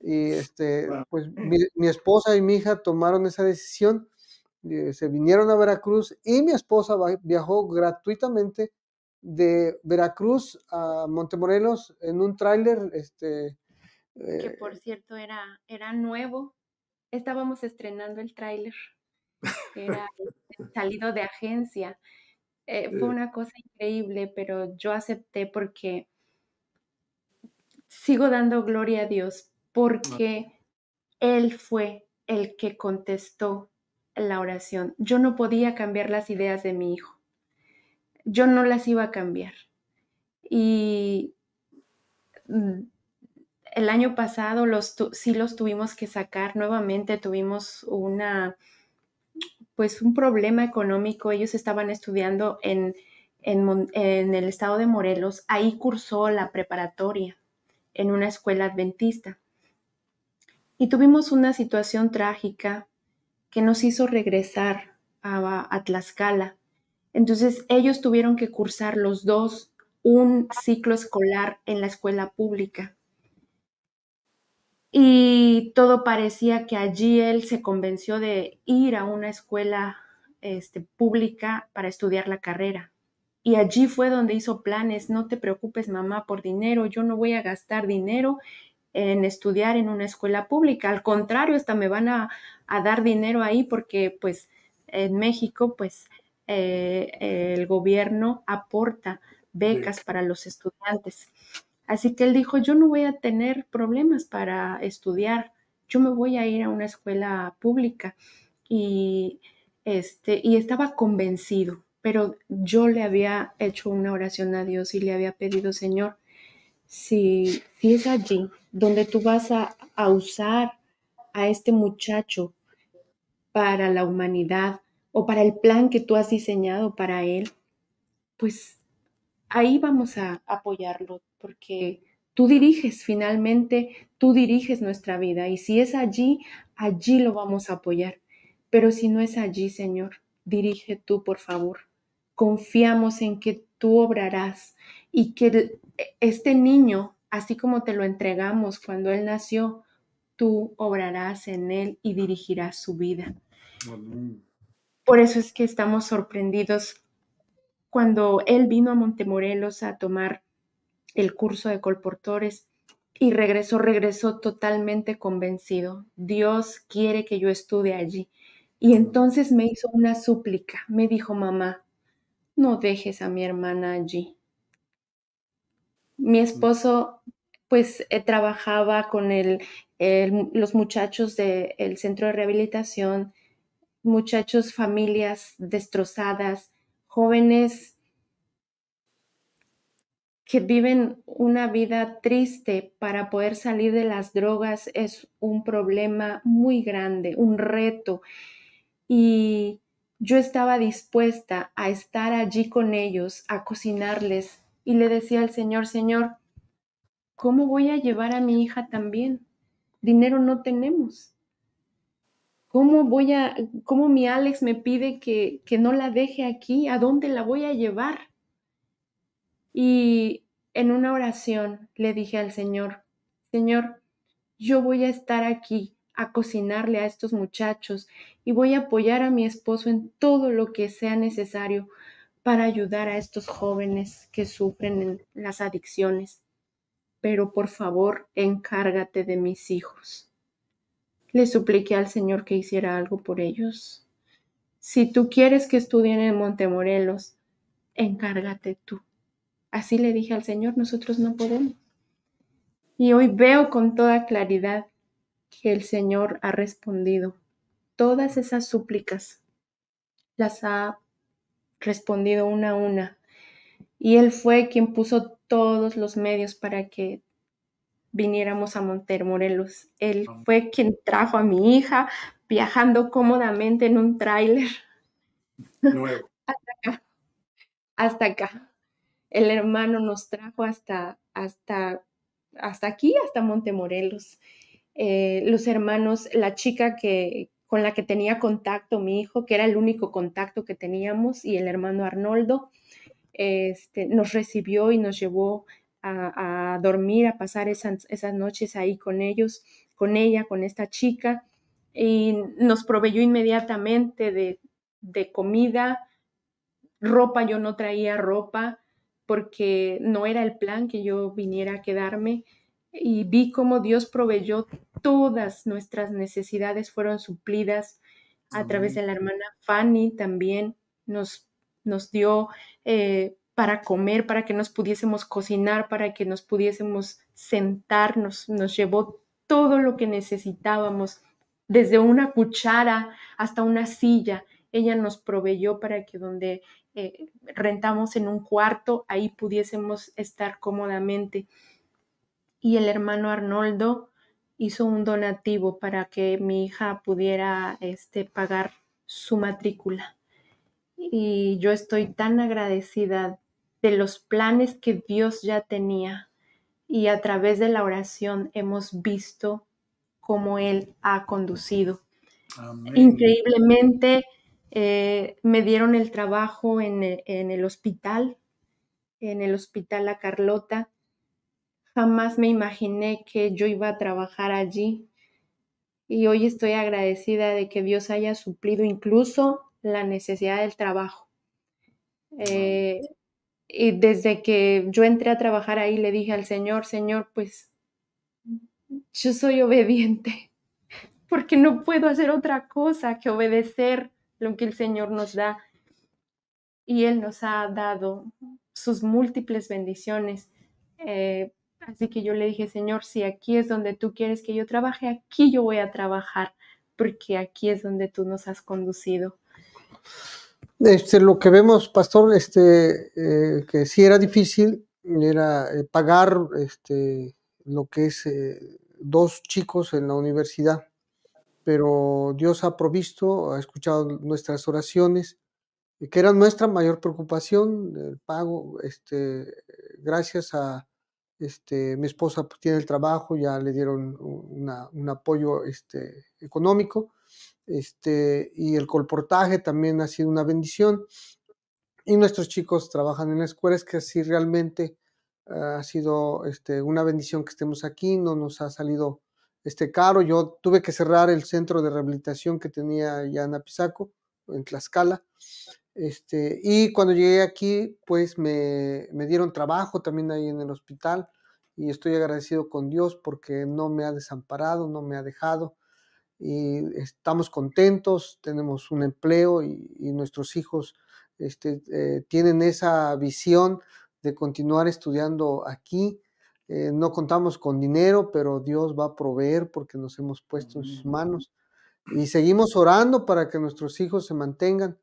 Y este, pues mi, esposa y mi hija tomaron esa decisión, eh, se vinieron a Veracruz y mi esposa viajó gratuitamente de Veracruz a Montemorelos en un tráiler. Este, que eh, por cierto era, era nuevo, estábamos estrenando el tráiler, era este, salido de agencia eh, fue una cosa increíble, pero yo acepté porque sigo dando gloria a Dios, porque Él fue el que contestó la oración. Yo no podía cambiar las ideas de mi hijo. Yo no las iba a cambiar. Y mm, el año pasado los sí los tuvimos que sacar nuevamente, tuvimos una pues un problema económico. Ellos estaban estudiando en, el estado de Morelos. Ahí cursó la preparatoria en una escuela adventista. Y tuvimos una situación trágica que nos hizo regresar a, a, Tlaxcala. Entonces ellos tuvieron que cursar los dos un ciclo escolar en la escuela pública y todo parecía que allí él se convenció de ir a una escuela este, pública para estudiar la carrera. Y allí fue donde hizo planes, no te preocupes mamá por dinero, yo no voy a gastar dinero en estudiar en una escuela pública, al contrario, hasta me van a, dar dinero ahí porque pues en México pues eh, el gobierno aporta becas para los estudiantes. Así que él dijo, yo no voy a tener problemas para estudiar, yo me voy a ir a una escuela pública. Y, este, y estaba convencido, pero yo le había hecho una oración a Dios y le había pedido, Señor, si, es allí donde tú vas a usar a este muchacho para la humanidad o para el plan que tú has diseñado para él, pues ahí vamos a apoyarlo porque tú diriges finalmente, tú diriges nuestra vida y si es allí, allí lo vamos a apoyar. Pero si no es allí, Señor, dirige tú, por favor. Confiamos en que tú obrarás y que este niño, así como te lo entregamos cuando él nació, tú obrarás en él y dirigirás su vida. Por eso es que estamos sorprendidos cuando él vino a Montemorelos a tomar el curso de colportores y regresó, regresó totalmente convencido. Dios quiere que yo estudie allí. Y entonces me hizo una súplica. Me dijo, mamá, no dejes a mi hermana allí. Mi esposo, pues, eh, trabajaba con los muchachos del centro de rehabilitación, muchachos, familias destrozadas, jóvenes que viven una vida triste para poder salir de las drogas es un problema muy grande, un reto. Y yo estaba dispuesta a estar allí con ellos, a cocinarles. Y le decía al Señor, Señor, ¿cómo voy a llevar a mi hija también? Dinero no tenemos. ¿Cómo voy a, cómo mi Alex me pide que, que no la deje aquí? ¿A dónde la voy a llevar? Y en una oración le dije al Señor, Señor, yo voy a estar aquí a cocinarle a estos muchachos y voy a apoyar a mi esposo en todo lo que sea necesario para ayudar a estos jóvenes que sufren las adicciones. Pero por favor, encárgate de mis hijos. Le supliqué al Señor que hiciera algo por ellos. Si tú quieres que estudien en Montemorelos, encárgate tú. Así le dije al Señor, nosotros no podemos. Y hoy veo con toda claridad que el Señor ha respondido. Todas esas súplicas las ha respondido una a una. Y Él fue quien puso todos los medios para que viniéramos a Morelos. Él fue quien trajo a mi hija viajando cómodamente en un tráiler. hasta acá. Hasta acá el hermano nos trajo hasta, hasta, hasta aquí, hasta Montemorelos. Eh, los hermanos, la chica que, con la que tenía contacto mi hijo, que era el único contacto que teníamos, y el hermano Arnoldo, este, nos recibió y nos llevó a, dormir, a pasar esas, esas noches ahí con ellos, con ella, con esta chica, y nos proveyó inmediatamente de, de comida, ropa, yo no traía ropa, porque no era el plan que yo viniera a quedarme y vi cómo Dios proveyó todas nuestras necesidades, fueron suplidas a través de la hermana Fanny también, nos, nos dio eh, para comer, para que nos pudiésemos cocinar, para que nos pudiésemos sentarnos, nos llevó todo lo que necesitábamos, desde una cuchara hasta una silla. Ella nos proveyó para que donde eh, rentamos en un cuarto, ahí pudiésemos estar cómodamente. Y el hermano Arnoldo hizo un donativo para que mi hija pudiera este, pagar su matrícula. Y yo estoy tan agradecida de los planes que Dios ya tenía y a través de la oración hemos visto cómo Él ha conducido. Increíblemente eh, me dieron el trabajo en el, hospital, en el hospital La Carlota. Jamás me imaginé que yo iba a trabajar allí. Y hoy estoy agradecida de que Dios haya suplido incluso la necesidad del trabajo. Eh, y desde que yo entré a trabajar ahí le dije al Señor, Señor, pues yo soy obediente, porque no puedo hacer otra cosa que obedecer lo que el Señor nos da. Y Él nos ha dado sus múltiples bendiciones. Eh, así que yo le dije, Señor, si aquí es donde tú quieres que yo trabaje, aquí yo voy a trabajar, porque aquí es donde tú nos has conducido. Este, lo que vemos, pastor, este, eh, que sí era difícil, era eh, pagar este, lo que es dos chicos en la universidad pero Dios ha provisto, ha escuchado nuestras oraciones, eh, que era nuestra mayor preocupación, el pago, este, gracias a este, mi esposa pues, tiene el trabajo, ya le dieron un apoyo este, económico, este, y el colportaje también ha sido una bendición, y nuestros chicos trabajan en escuela es que así realmente eh, ha sido este, una bendición que estemos aquí, no nos ha salido este, caro. Yo tuve que cerrar el centro de rehabilitación que tenía ya en Apizaco, en Tlaxcala. Este, y cuando llegué aquí, pues me, me, dieron trabajo también ahí en el hospital y estoy agradecido con Dios porque no me ha desamparado, no me ha dejado y estamos contentos, tenemos un empleo y, nuestros hijos este, eh, tienen esa visión de continuar estudiando aquí eh, no contamos con dinero, pero Dios va a proveer porque nos hemos puesto en sus mm. manos. Y seguimos orando para que nuestros hijos se mantengan.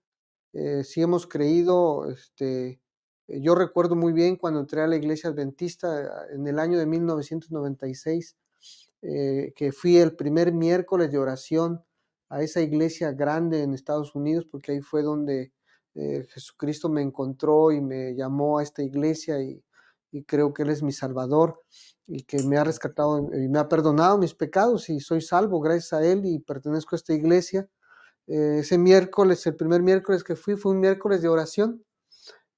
Eh, si hemos creído, este, eh, yo recuerdo muy bien cuando entré a la iglesia adventista en el año de 1996, que fui el primer miércoles de oración a esa iglesia grande en Estados Unidos, porque ahí fue donde Jesucristo me encontró y me llamó a esta iglesia y y creo que Él es mi Salvador y que me ha rescatado y me ha perdonado mis pecados y soy salvo gracias a Él y pertenezco a esta iglesia. Eh, ese miércoles, el primer miércoles que fui, fue un miércoles de oración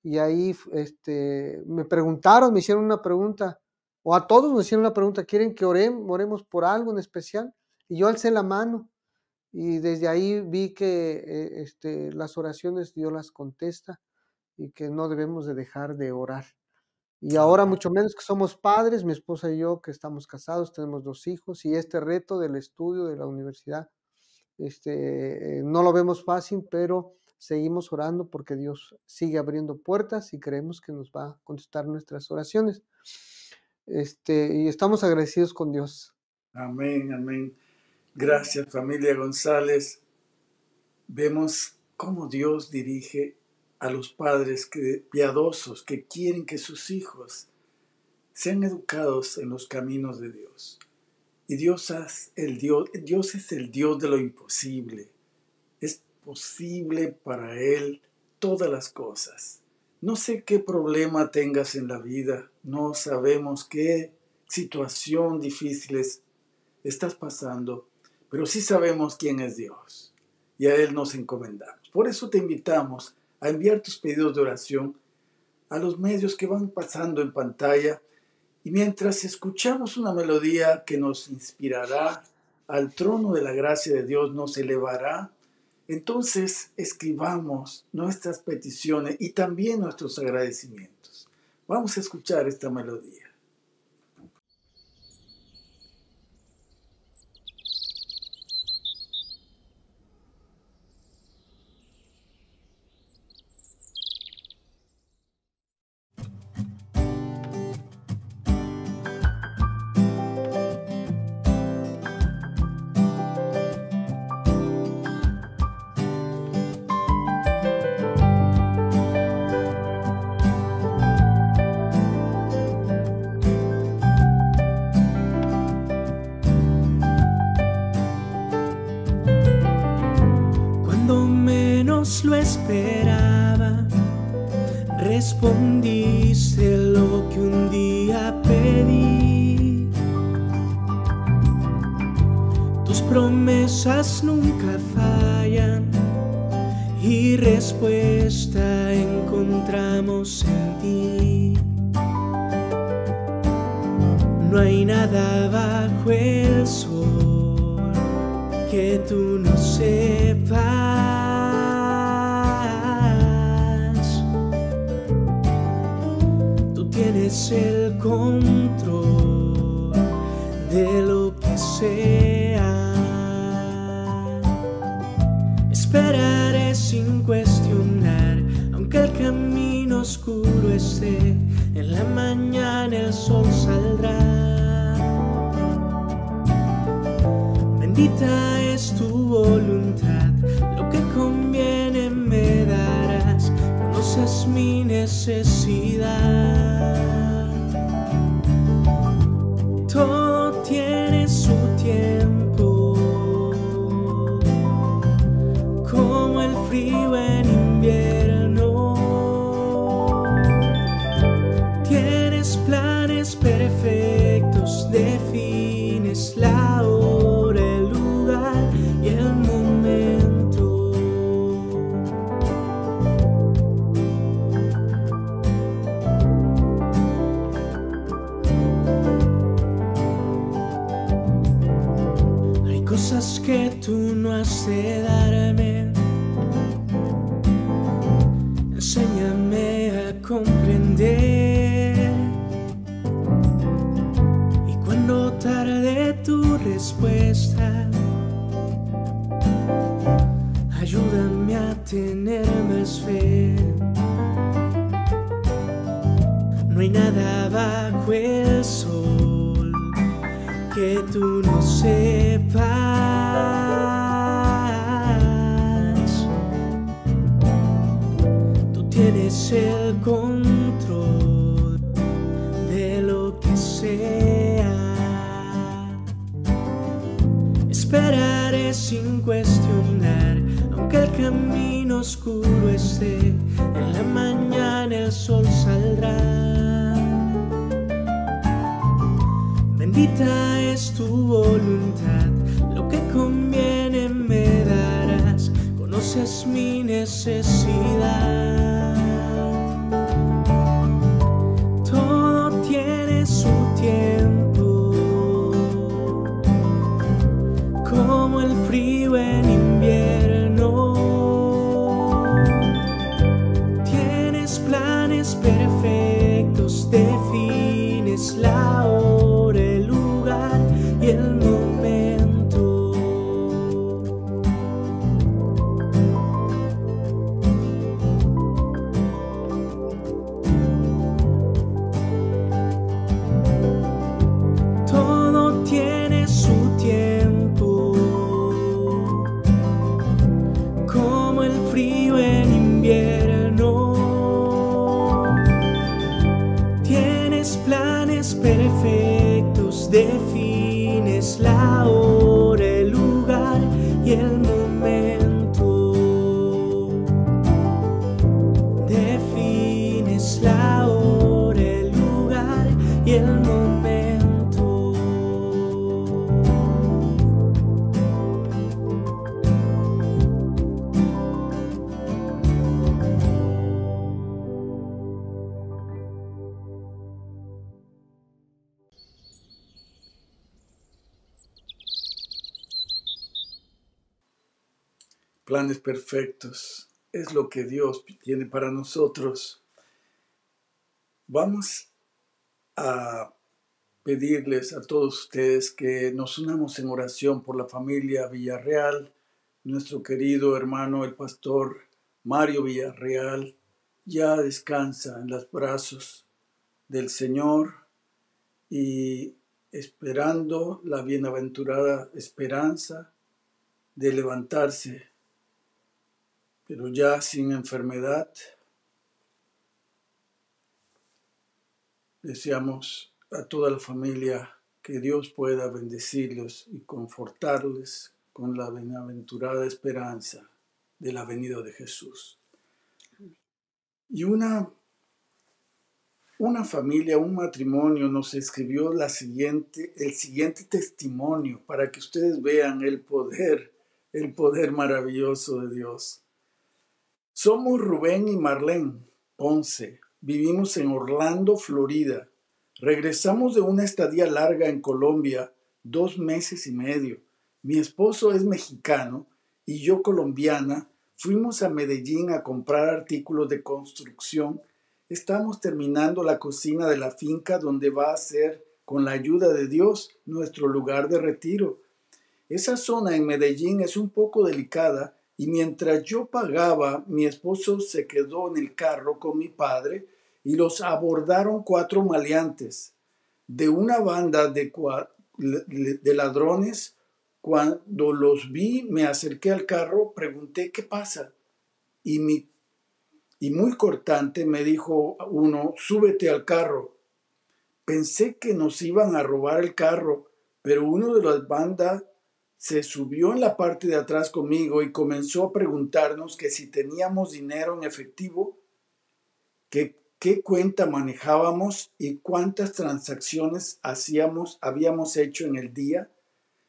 y ahí este, me preguntaron, me hicieron una pregunta, o a todos me hicieron una pregunta, ¿quieren que oremos, por algo en especial? Y yo alcé la mano y desde ahí vi que eh, este, las oraciones Dios las contesta y que no debemos de dejar de orar. Y ahora mucho menos que somos padres, mi esposa y yo que estamos casados, tenemos dos hijos y este reto del estudio de la universidad, este, eh, no lo vemos fácil, pero seguimos orando porque Dios sigue abriendo puertas y creemos que nos va a contestar nuestras oraciones. Este, y estamos agradecidos con Dios. Amén, amén. Gracias familia González. Vemos cómo Dios dirige a los padres que, piadosos que quieren que sus hijos sean educados en los caminos de Dios. Y Dios el Dios, Dios es el Dios de lo imposible. Es posible para Él todas las cosas. No sé qué problema tengas en la vida, no sabemos qué situación difícil estás pasando, pero sí sabemos quién es Dios y a Él nos encomendamos. Por eso te invitamos a enviar tus pedidos de oración a los medios que van pasando en pantalla y mientras escuchamos una melodía que nos inspirará al trono de la gracia de Dios, nos elevará, entonces escribamos nuestras peticiones y también nuestros agradecimientos. Vamos a escuchar esta melodía. despair. Enséñame a comprender. Y cuando tarde tu respuesta, ayúdame a tener más fe. No hay nada bajo el sol que tú no sepas. el control de lo que sea. Esperaré sin cuestionar, aunque el camino oscuro esté, en la mañana el sol saldrá. Bendita es tu voluntad, lo que conviene me darás, conoces mi necesidad. planes perfectos. Es lo que Dios tiene para nosotros. Vamos a pedirles a todos ustedes que nos unamos en oración por la familia Villarreal, nuestro querido hermano el pastor Mario Villarreal ya descansa en los brazos del Señor y esperando la bienaventurada esperanza de levantarse pero ya sin enfermedad. Deseamos a toda la familia que Dios pueda bendecirlos y confortarles con la bienaventurada esperanza de la venida de Jesús. Y una, una familia, un matrimonio nos escribió la siguiente, el siguiente testimonio para que ustedes vean el poder, el poder maravilloso de Dios. Somos Rubén y Marlene Ponce. Vivimos en Orlando, Florida. Regresamos de una estadía larga en Colombia, dos meses y medio. Mi esposo es mexicano y yo colombiana. Fuimos a Medellín a comprar artículos de construcción. Estamos terminando la cocina de la finca donde va a ser, con la ayuda de Dios, nuestro lugar de retiro. Esa zona en Medellín es un poco delicada y mientras yo pagaba, mi esposo se quedó en el carro con mi padre y los abordaron cuatro maleantes de una banda de, ladrones. Cuando los vi, me acerqué al carro, pregunté qué pasa. Y, y muy cortante me dijo uno, súbete al carro. Pensé que nos iban a robar el carro, pero uno de las bandas se subió en la parte de atrás conmigo y comenzó a preguntarnos que si teníamos dinero en efectivo, que qué cuenta manejábamos y cuántas transacciones hacíamos, habíamos hecho en el día,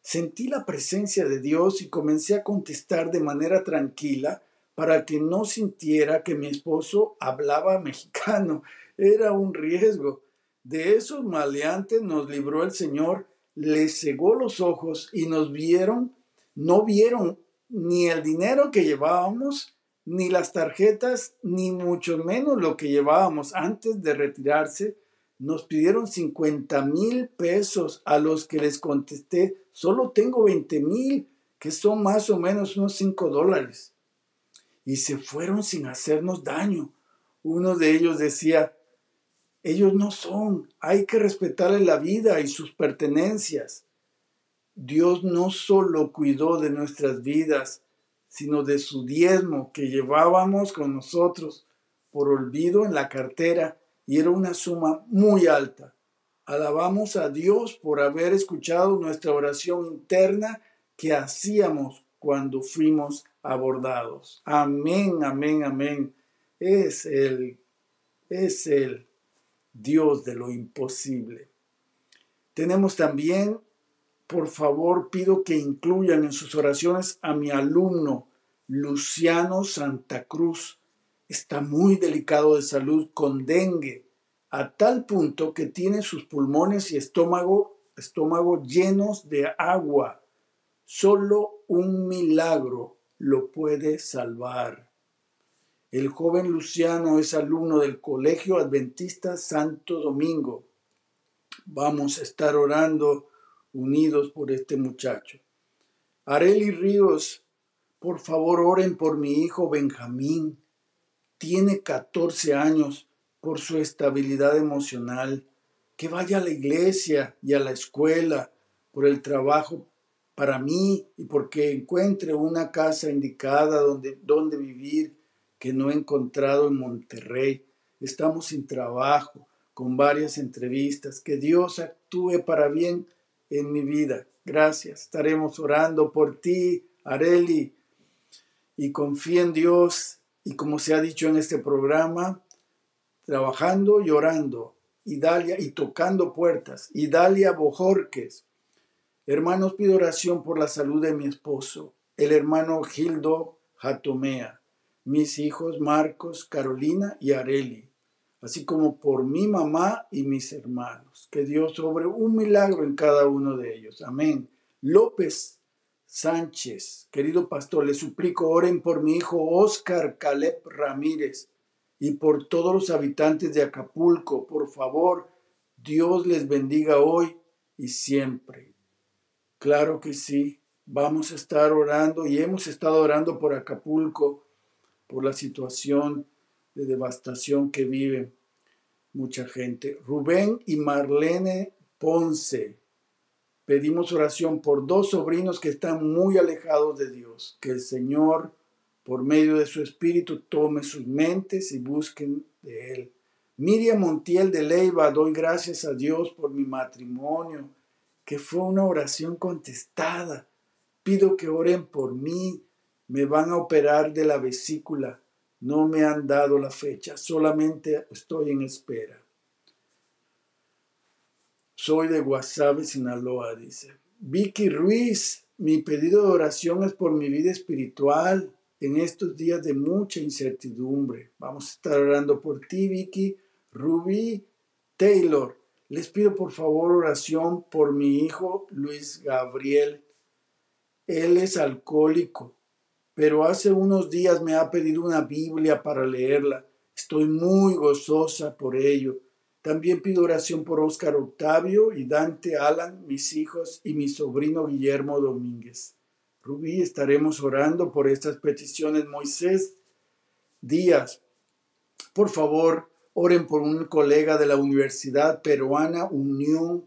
sentí la presencia de Dios y comencé a contestar de manera tranquila para que no sintiera que mi esposo hablaba mexicano. Era un riesgo. De esos maleantes nos libró el Señor les cegó los ojos y nos vieron, no vieron ni el dinero que llevábamos, ni las tarjetas, ni mucho menos lo que llevábamos antes de retirarse. Nos pidieron 50 mil pesos a los que les contesté, solo tengo 20 mil, que son más o menos unos 5 dólares. Y se fueron sin hacernos daño. Uno de ellos decía, ellos no son. Hay que respetarle la vida y sus pertenencias. Dios no solo cuidó de nuestras vidas, sino de su diezmo que llevábamos con nosotros por olvido en la cartera y era una suma muy alta. Alabamos a Dios por haber escuchado nuestra oración interna que hacíamos cuando fuimos abordados. Amén, amén, amén. Es Él, es Él. Dios de lo imposible. Tenemos también, por favor, pido que incluyan en sus oraciones a mi alumno Luciano Santa Cruz. Está muy delicado de salud con dengue, a tal punto que tiene sus pulmones y estómago, estómago llenos de agua. Solo un milagro lo puede salvar. El joven Luciano es alumno del Colegio Adventista Santo Domingo. Vamos a estar orando unidos por este muchacho. Areli Ríos, por favor oren por mi hijo Benjamín. Tiene 14 años por su estabilidad emocional. Que vaya a la iglesia y a la escuela, por el trabajo para mí y porque encuentre una casa indicada donde, donde vivir que no he encontrado en Monterrey. Estamos sin trabajo, con varias entrevistas. Que Dios actúe para bien en mi vida. Gracias. Estaremos orando por ti, Areli. Y confía en Dios. Y como se ha dicho en este programa, trabajando y orando. y tocando puertas. Idalia Bojorques. Hermanos, pido oración por la salud de mi esposo, el hermano Gildo Jatomea mis hijos Marcos, Carolina y Areli, así como por mi mamá y mis hermanos. Que Dios sobre un milagro en cada uno de ellos. Amén. López Sánchez, querido pastor, le suplico, oren por mi hijo Óscar Caleb Ramírez y por todos los habitantes de Acapulco. Por favor, Dios les bendiga hoy y siempre. Claro que sí, vamos a estar orando y hemos estado orando por Acapulco por la situación de devastación que vive mucha gente. Rubén y Marlene Ponce, pedimos oración por dos sobrinos que están muy alejados de Dios. Que el Señor, por medio de su Espíritu, tome sus mentes y busquen de Él. Miriam Montiel de Leiva, doy gracias a Dios por mi matrimonio, que fue una oración contestada. Pido que oren por mí, me van a operar de la vesícula, no me han dado la fecha, solamente estoy en espera. Soy de Guasave, Sinaloa, dice. Vicky Ruiz, mi pedido de oración es por mi vida espiritual en estos días de mucha incertidumbre. Vamos a estar orando por ti, Vicky. Ruby Taylor, les pido por favor oración por mi hijo Luis Gabriel. Él es alcohólico pero hace unos días me ha pedido una Biblia para leerla. Estoy muy gozosa por ello. También pido oración por Óscar Octavio y Dante Alan, mis hijos y mi sobrino Guillermo Domínguez. Rubí, estaremos orando por estas peticiones. Moisés Díaz, por favor, oren por un colega de la Universidad Peruana Unión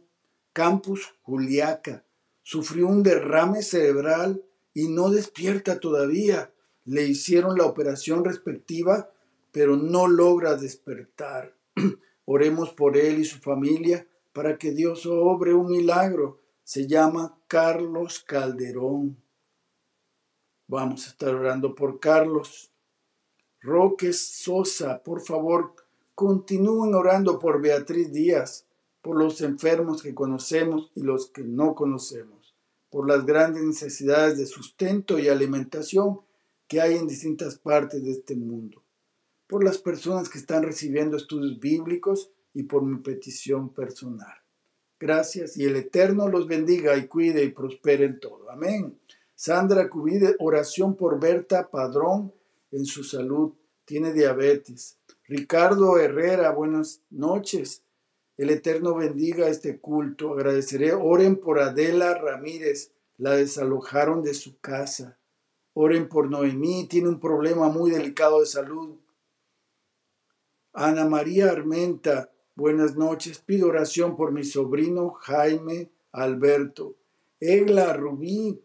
Campus Juliaca. Sufrió un derrame cerebral y no despierta todavía. Le hicieron la operación respectiva, pero no logra despertar. Oremos por él y su familia para que Dios obre un milagro. Se llama Carlos Calderón. Vamos a estar orando por Carlos. Roque Sosa, por favor, continúen orando por Beatriz Díaz, por los enfermos que conocemos y los que no conocemos por las grandes necesidades de sustento y alimentación que hay en distintas partes de este mundo, por las personas que están recibiendo estudios bíblicos y por mi petición personal. Gracias y el Eterno los bendiga y cuide y prospere en todo. Amén. Sandra Cubide, oración por Berta Padrón en su salud, tiene diabetes. Ricardo Herrera, buenas noches. El Eterno bendiga este culto. Agradeceré. Oren por Adela Ramírez. La desalojaron de su casa. Oren por Noemí. Tiene un problema muy delicado de salud. Ana María Armenta. Buenas noches. Pido oración por mi sobrino Jaime Alberto. Egla Rubí.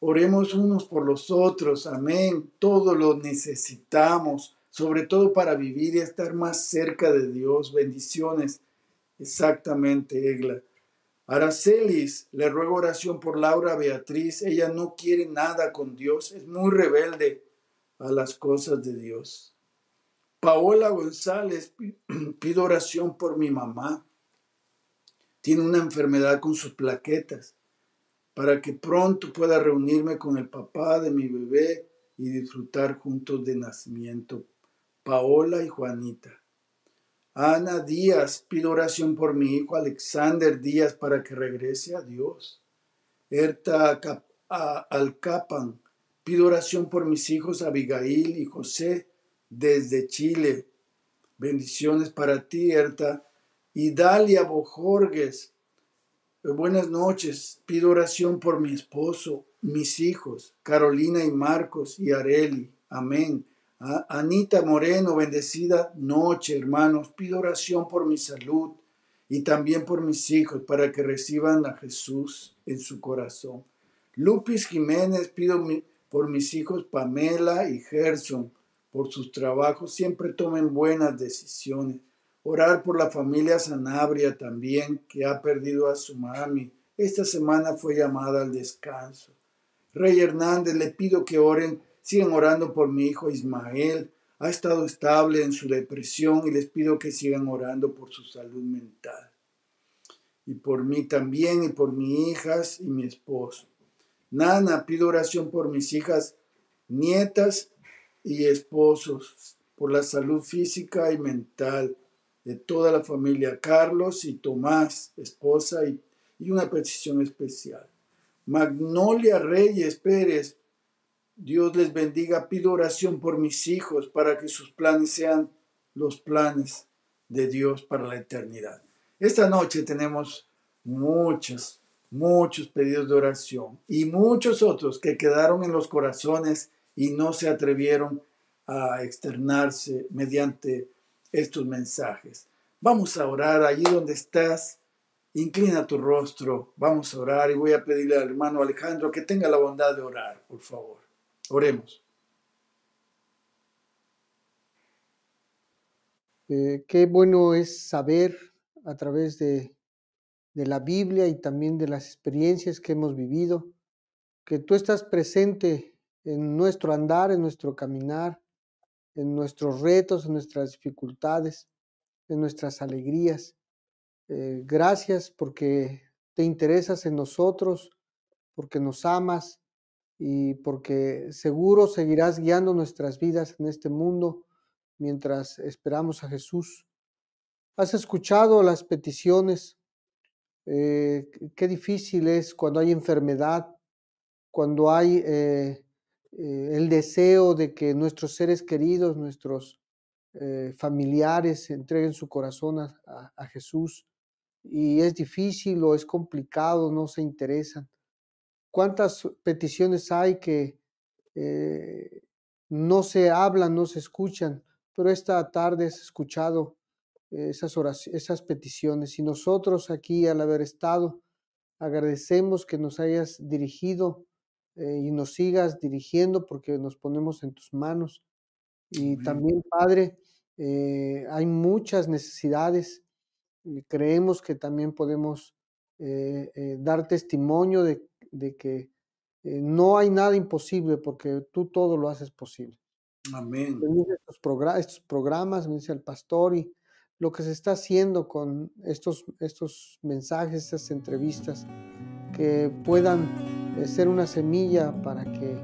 Oremos unos por los otros. Amén. Todo lo necesitamos, sobre todo para vivir y estar más cerca de Dios. Bendiciones. Exactamente, Egla. Aracelis, le ruego oración por Laura Beatriz. Ella no quiere nada con Dios, es muy rebelde a las cosas de Dios. Paola González, pido oración por mi mamá. Tiene una enfermedad con sus plaquetas. Para que pronto pueda reunirme con el papá de mi bebé y disfrutar juntos de nacimiento. Paola y Juanita. Ana Díaz, pido oración por mi hijo Alexander Díaz para que regrese a Dios. Erta Alcapan, pido oración por mis hijos Abigail y José desde Chile. Bendiciones para ti, Erta. Y Dalia Bojorges, eh, buenas noches. Pido oración por mi esposo, mis hijos, Carolina y Marcos y Areli. Amén. Anita Moreno, bendecida noche, hermanos. Pido oración por mi salud y también por mis hijos para que reciban a Jesús en su corazón. Lupis Jiménez, pido por mis hijos Pamela y Gerson, por sus trabajos, siempre tomen buenas decisiones. Orar por la familia Sanabria también, que ha perdido a su mami. Esta semana fue llamada al descanso. Rey Hernández, le pido que oren Siguen orando por mi hijo Ismael. Ha estado estable en su depresión y les pido que sigan orando por su salud mental. Y por mí también y por mis hijas y mi esposo. Nana, pido oración por mis hijas, nietas y esposos, por la salud física y mental de toda la familia, Carlos y Tomás, esposa, y, y una petición especial. Magnolia Reyes Pérez, Dios les bendiga. Pido oración por mis hijos para que sus planes sean los planes de Dios para la eternidad. Esta noche tenemos muchos, muchos pedidos de oración y muchos otros que quedaron en los corazones y no se atrevieron a externarse mediante estos mensajes. Vamos a orar allí donde estás. Inclina tu rostro. Vamos a orar y voy a pedirle al hermano Alejandro que tenga la bondad de orar, por favor. Oremos. Eh, qué bueno es saber a través de, la Biblia y también de las experiencias que hemos vivido, que tú estás presente en nuestro andar, en nuestro caminar, en nuestros retos, en nuestras dificultades, en nuestras alegrías. Eh, gracias porque te interesas en nosotros, porque nos amas, y porque seguro seguirás guiando nuestras vidas en este mundo mientras esperamos a Jesús. Has escuchado las peticiones. Eh, qué difícil es cuando hay enfermedad, cuando hay eh, eh, el deseo de que nuestros seres queridos, nuestros familiares entreguen su corazón a Jesús. Y es difícil o es complicado, no se interesan cuántas peticiones hay que eh, no se hablan, no se escuchan, pero esta tarde has escuchado eh, esas, oraciones, esas peticiones y nosotros aquí al haber estado, agradecemos que nos hayas dirigido eh, y nos sigas dirigiendo porque nos ponemos en tus manos. Y también, Padre, hay muchas necesidades. Y creemos que también podemos dar testimonio de de que eh, no hay nada imposible porque tú todo lo haces posible. Amén. Estos, estos programas, me dice el pastor, y lo que se está haciendo con estos, estos mensajes, estas entrevistas, que puedan eh, ser una semilla para que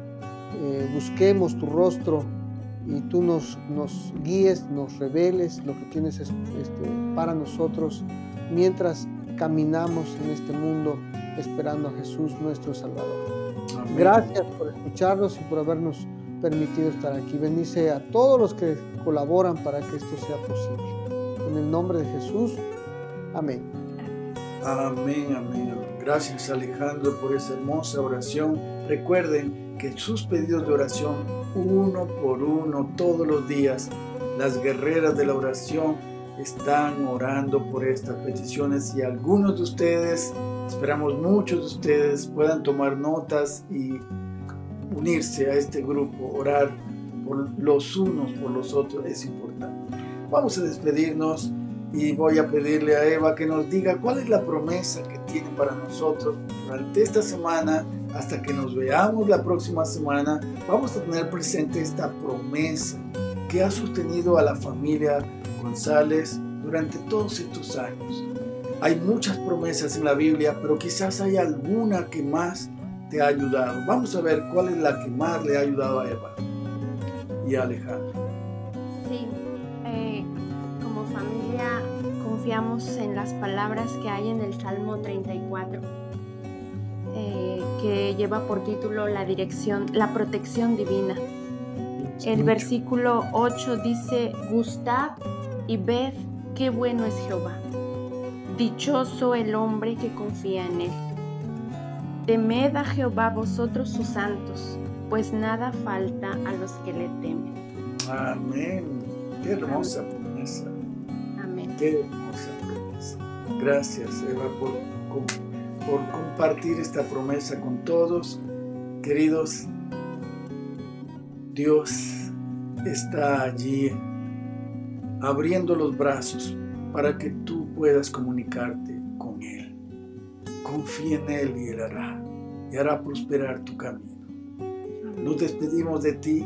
eh, busquemos tu rostro y tú nos, nos guíes, nos reveles lo que tienes este, para nosotros mientras caminamos en este mundo esperando a Jesús nuestro Salvador. Gracias por escucharnos y por habernos permitido estar aquí. Bendice a todos los que colaboran para que esto sea posible. En el nombre de Jesús. Amén. Amén, amén. Gracias Alejandro por esa hermosa oración. Recuerden que sus pedidos de oración, uno por uno, todos los días, las guerreras de la oración, están orando por estas peticiones y algunos de ustedes, esperamos muchos de ustedes puedan tomar notas y unirse a este grupo, orar por los unos, por los otros, es importante. Vamos a despedirnos y voy a pedirle a Eva que nos diga cuál es la promesa que tiene para nosotros durante esta semana hasta que nos veamos la próxima semana. Vamos a tener presente esta promesa que ha sostenido a la familia González durante todos estos años. Hay muchas promesas en la Biblia, pero quizás hay alguna que más te ha ayudado. Vamos a ver cuál es la que más le ha ayudado a Eva y a Alejandro. Sí, eh, como familia confiamos en las palabras que hay en el Salmo 34, eh, que lleva por título la dirección, la protección divina. El versículo 8 dice, Gustad y ved qué bueno es Jehová. Dichoso el hombre que confía en él. Temed a Jehová vosotros sus santos, pues nada falta a los que le temen. Amén. Qué hermosa promesa. Amén. Qué hermosa promesa. Gracias, Eva, por, por compartir esta promesa con todos. Queridos Dios está allí abriendo los brazos para que tú puedas comunicarte con Él. Confía en Él y Él hará, y hará prosperar tu camino. Nos despedimos de ti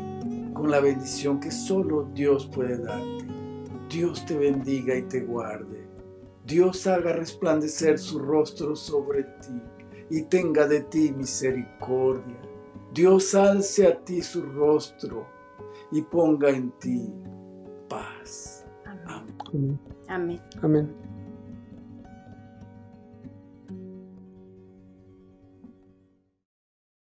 con la bendición que solo Dios puede darte. Dios te bendiga y te guarde. Dios haga resplandecer su rostro sobre ti y tenga de ti misericordia Dios alce a ti su rostro y ponga en ti paz. Amén. Amén. Amén. Amén.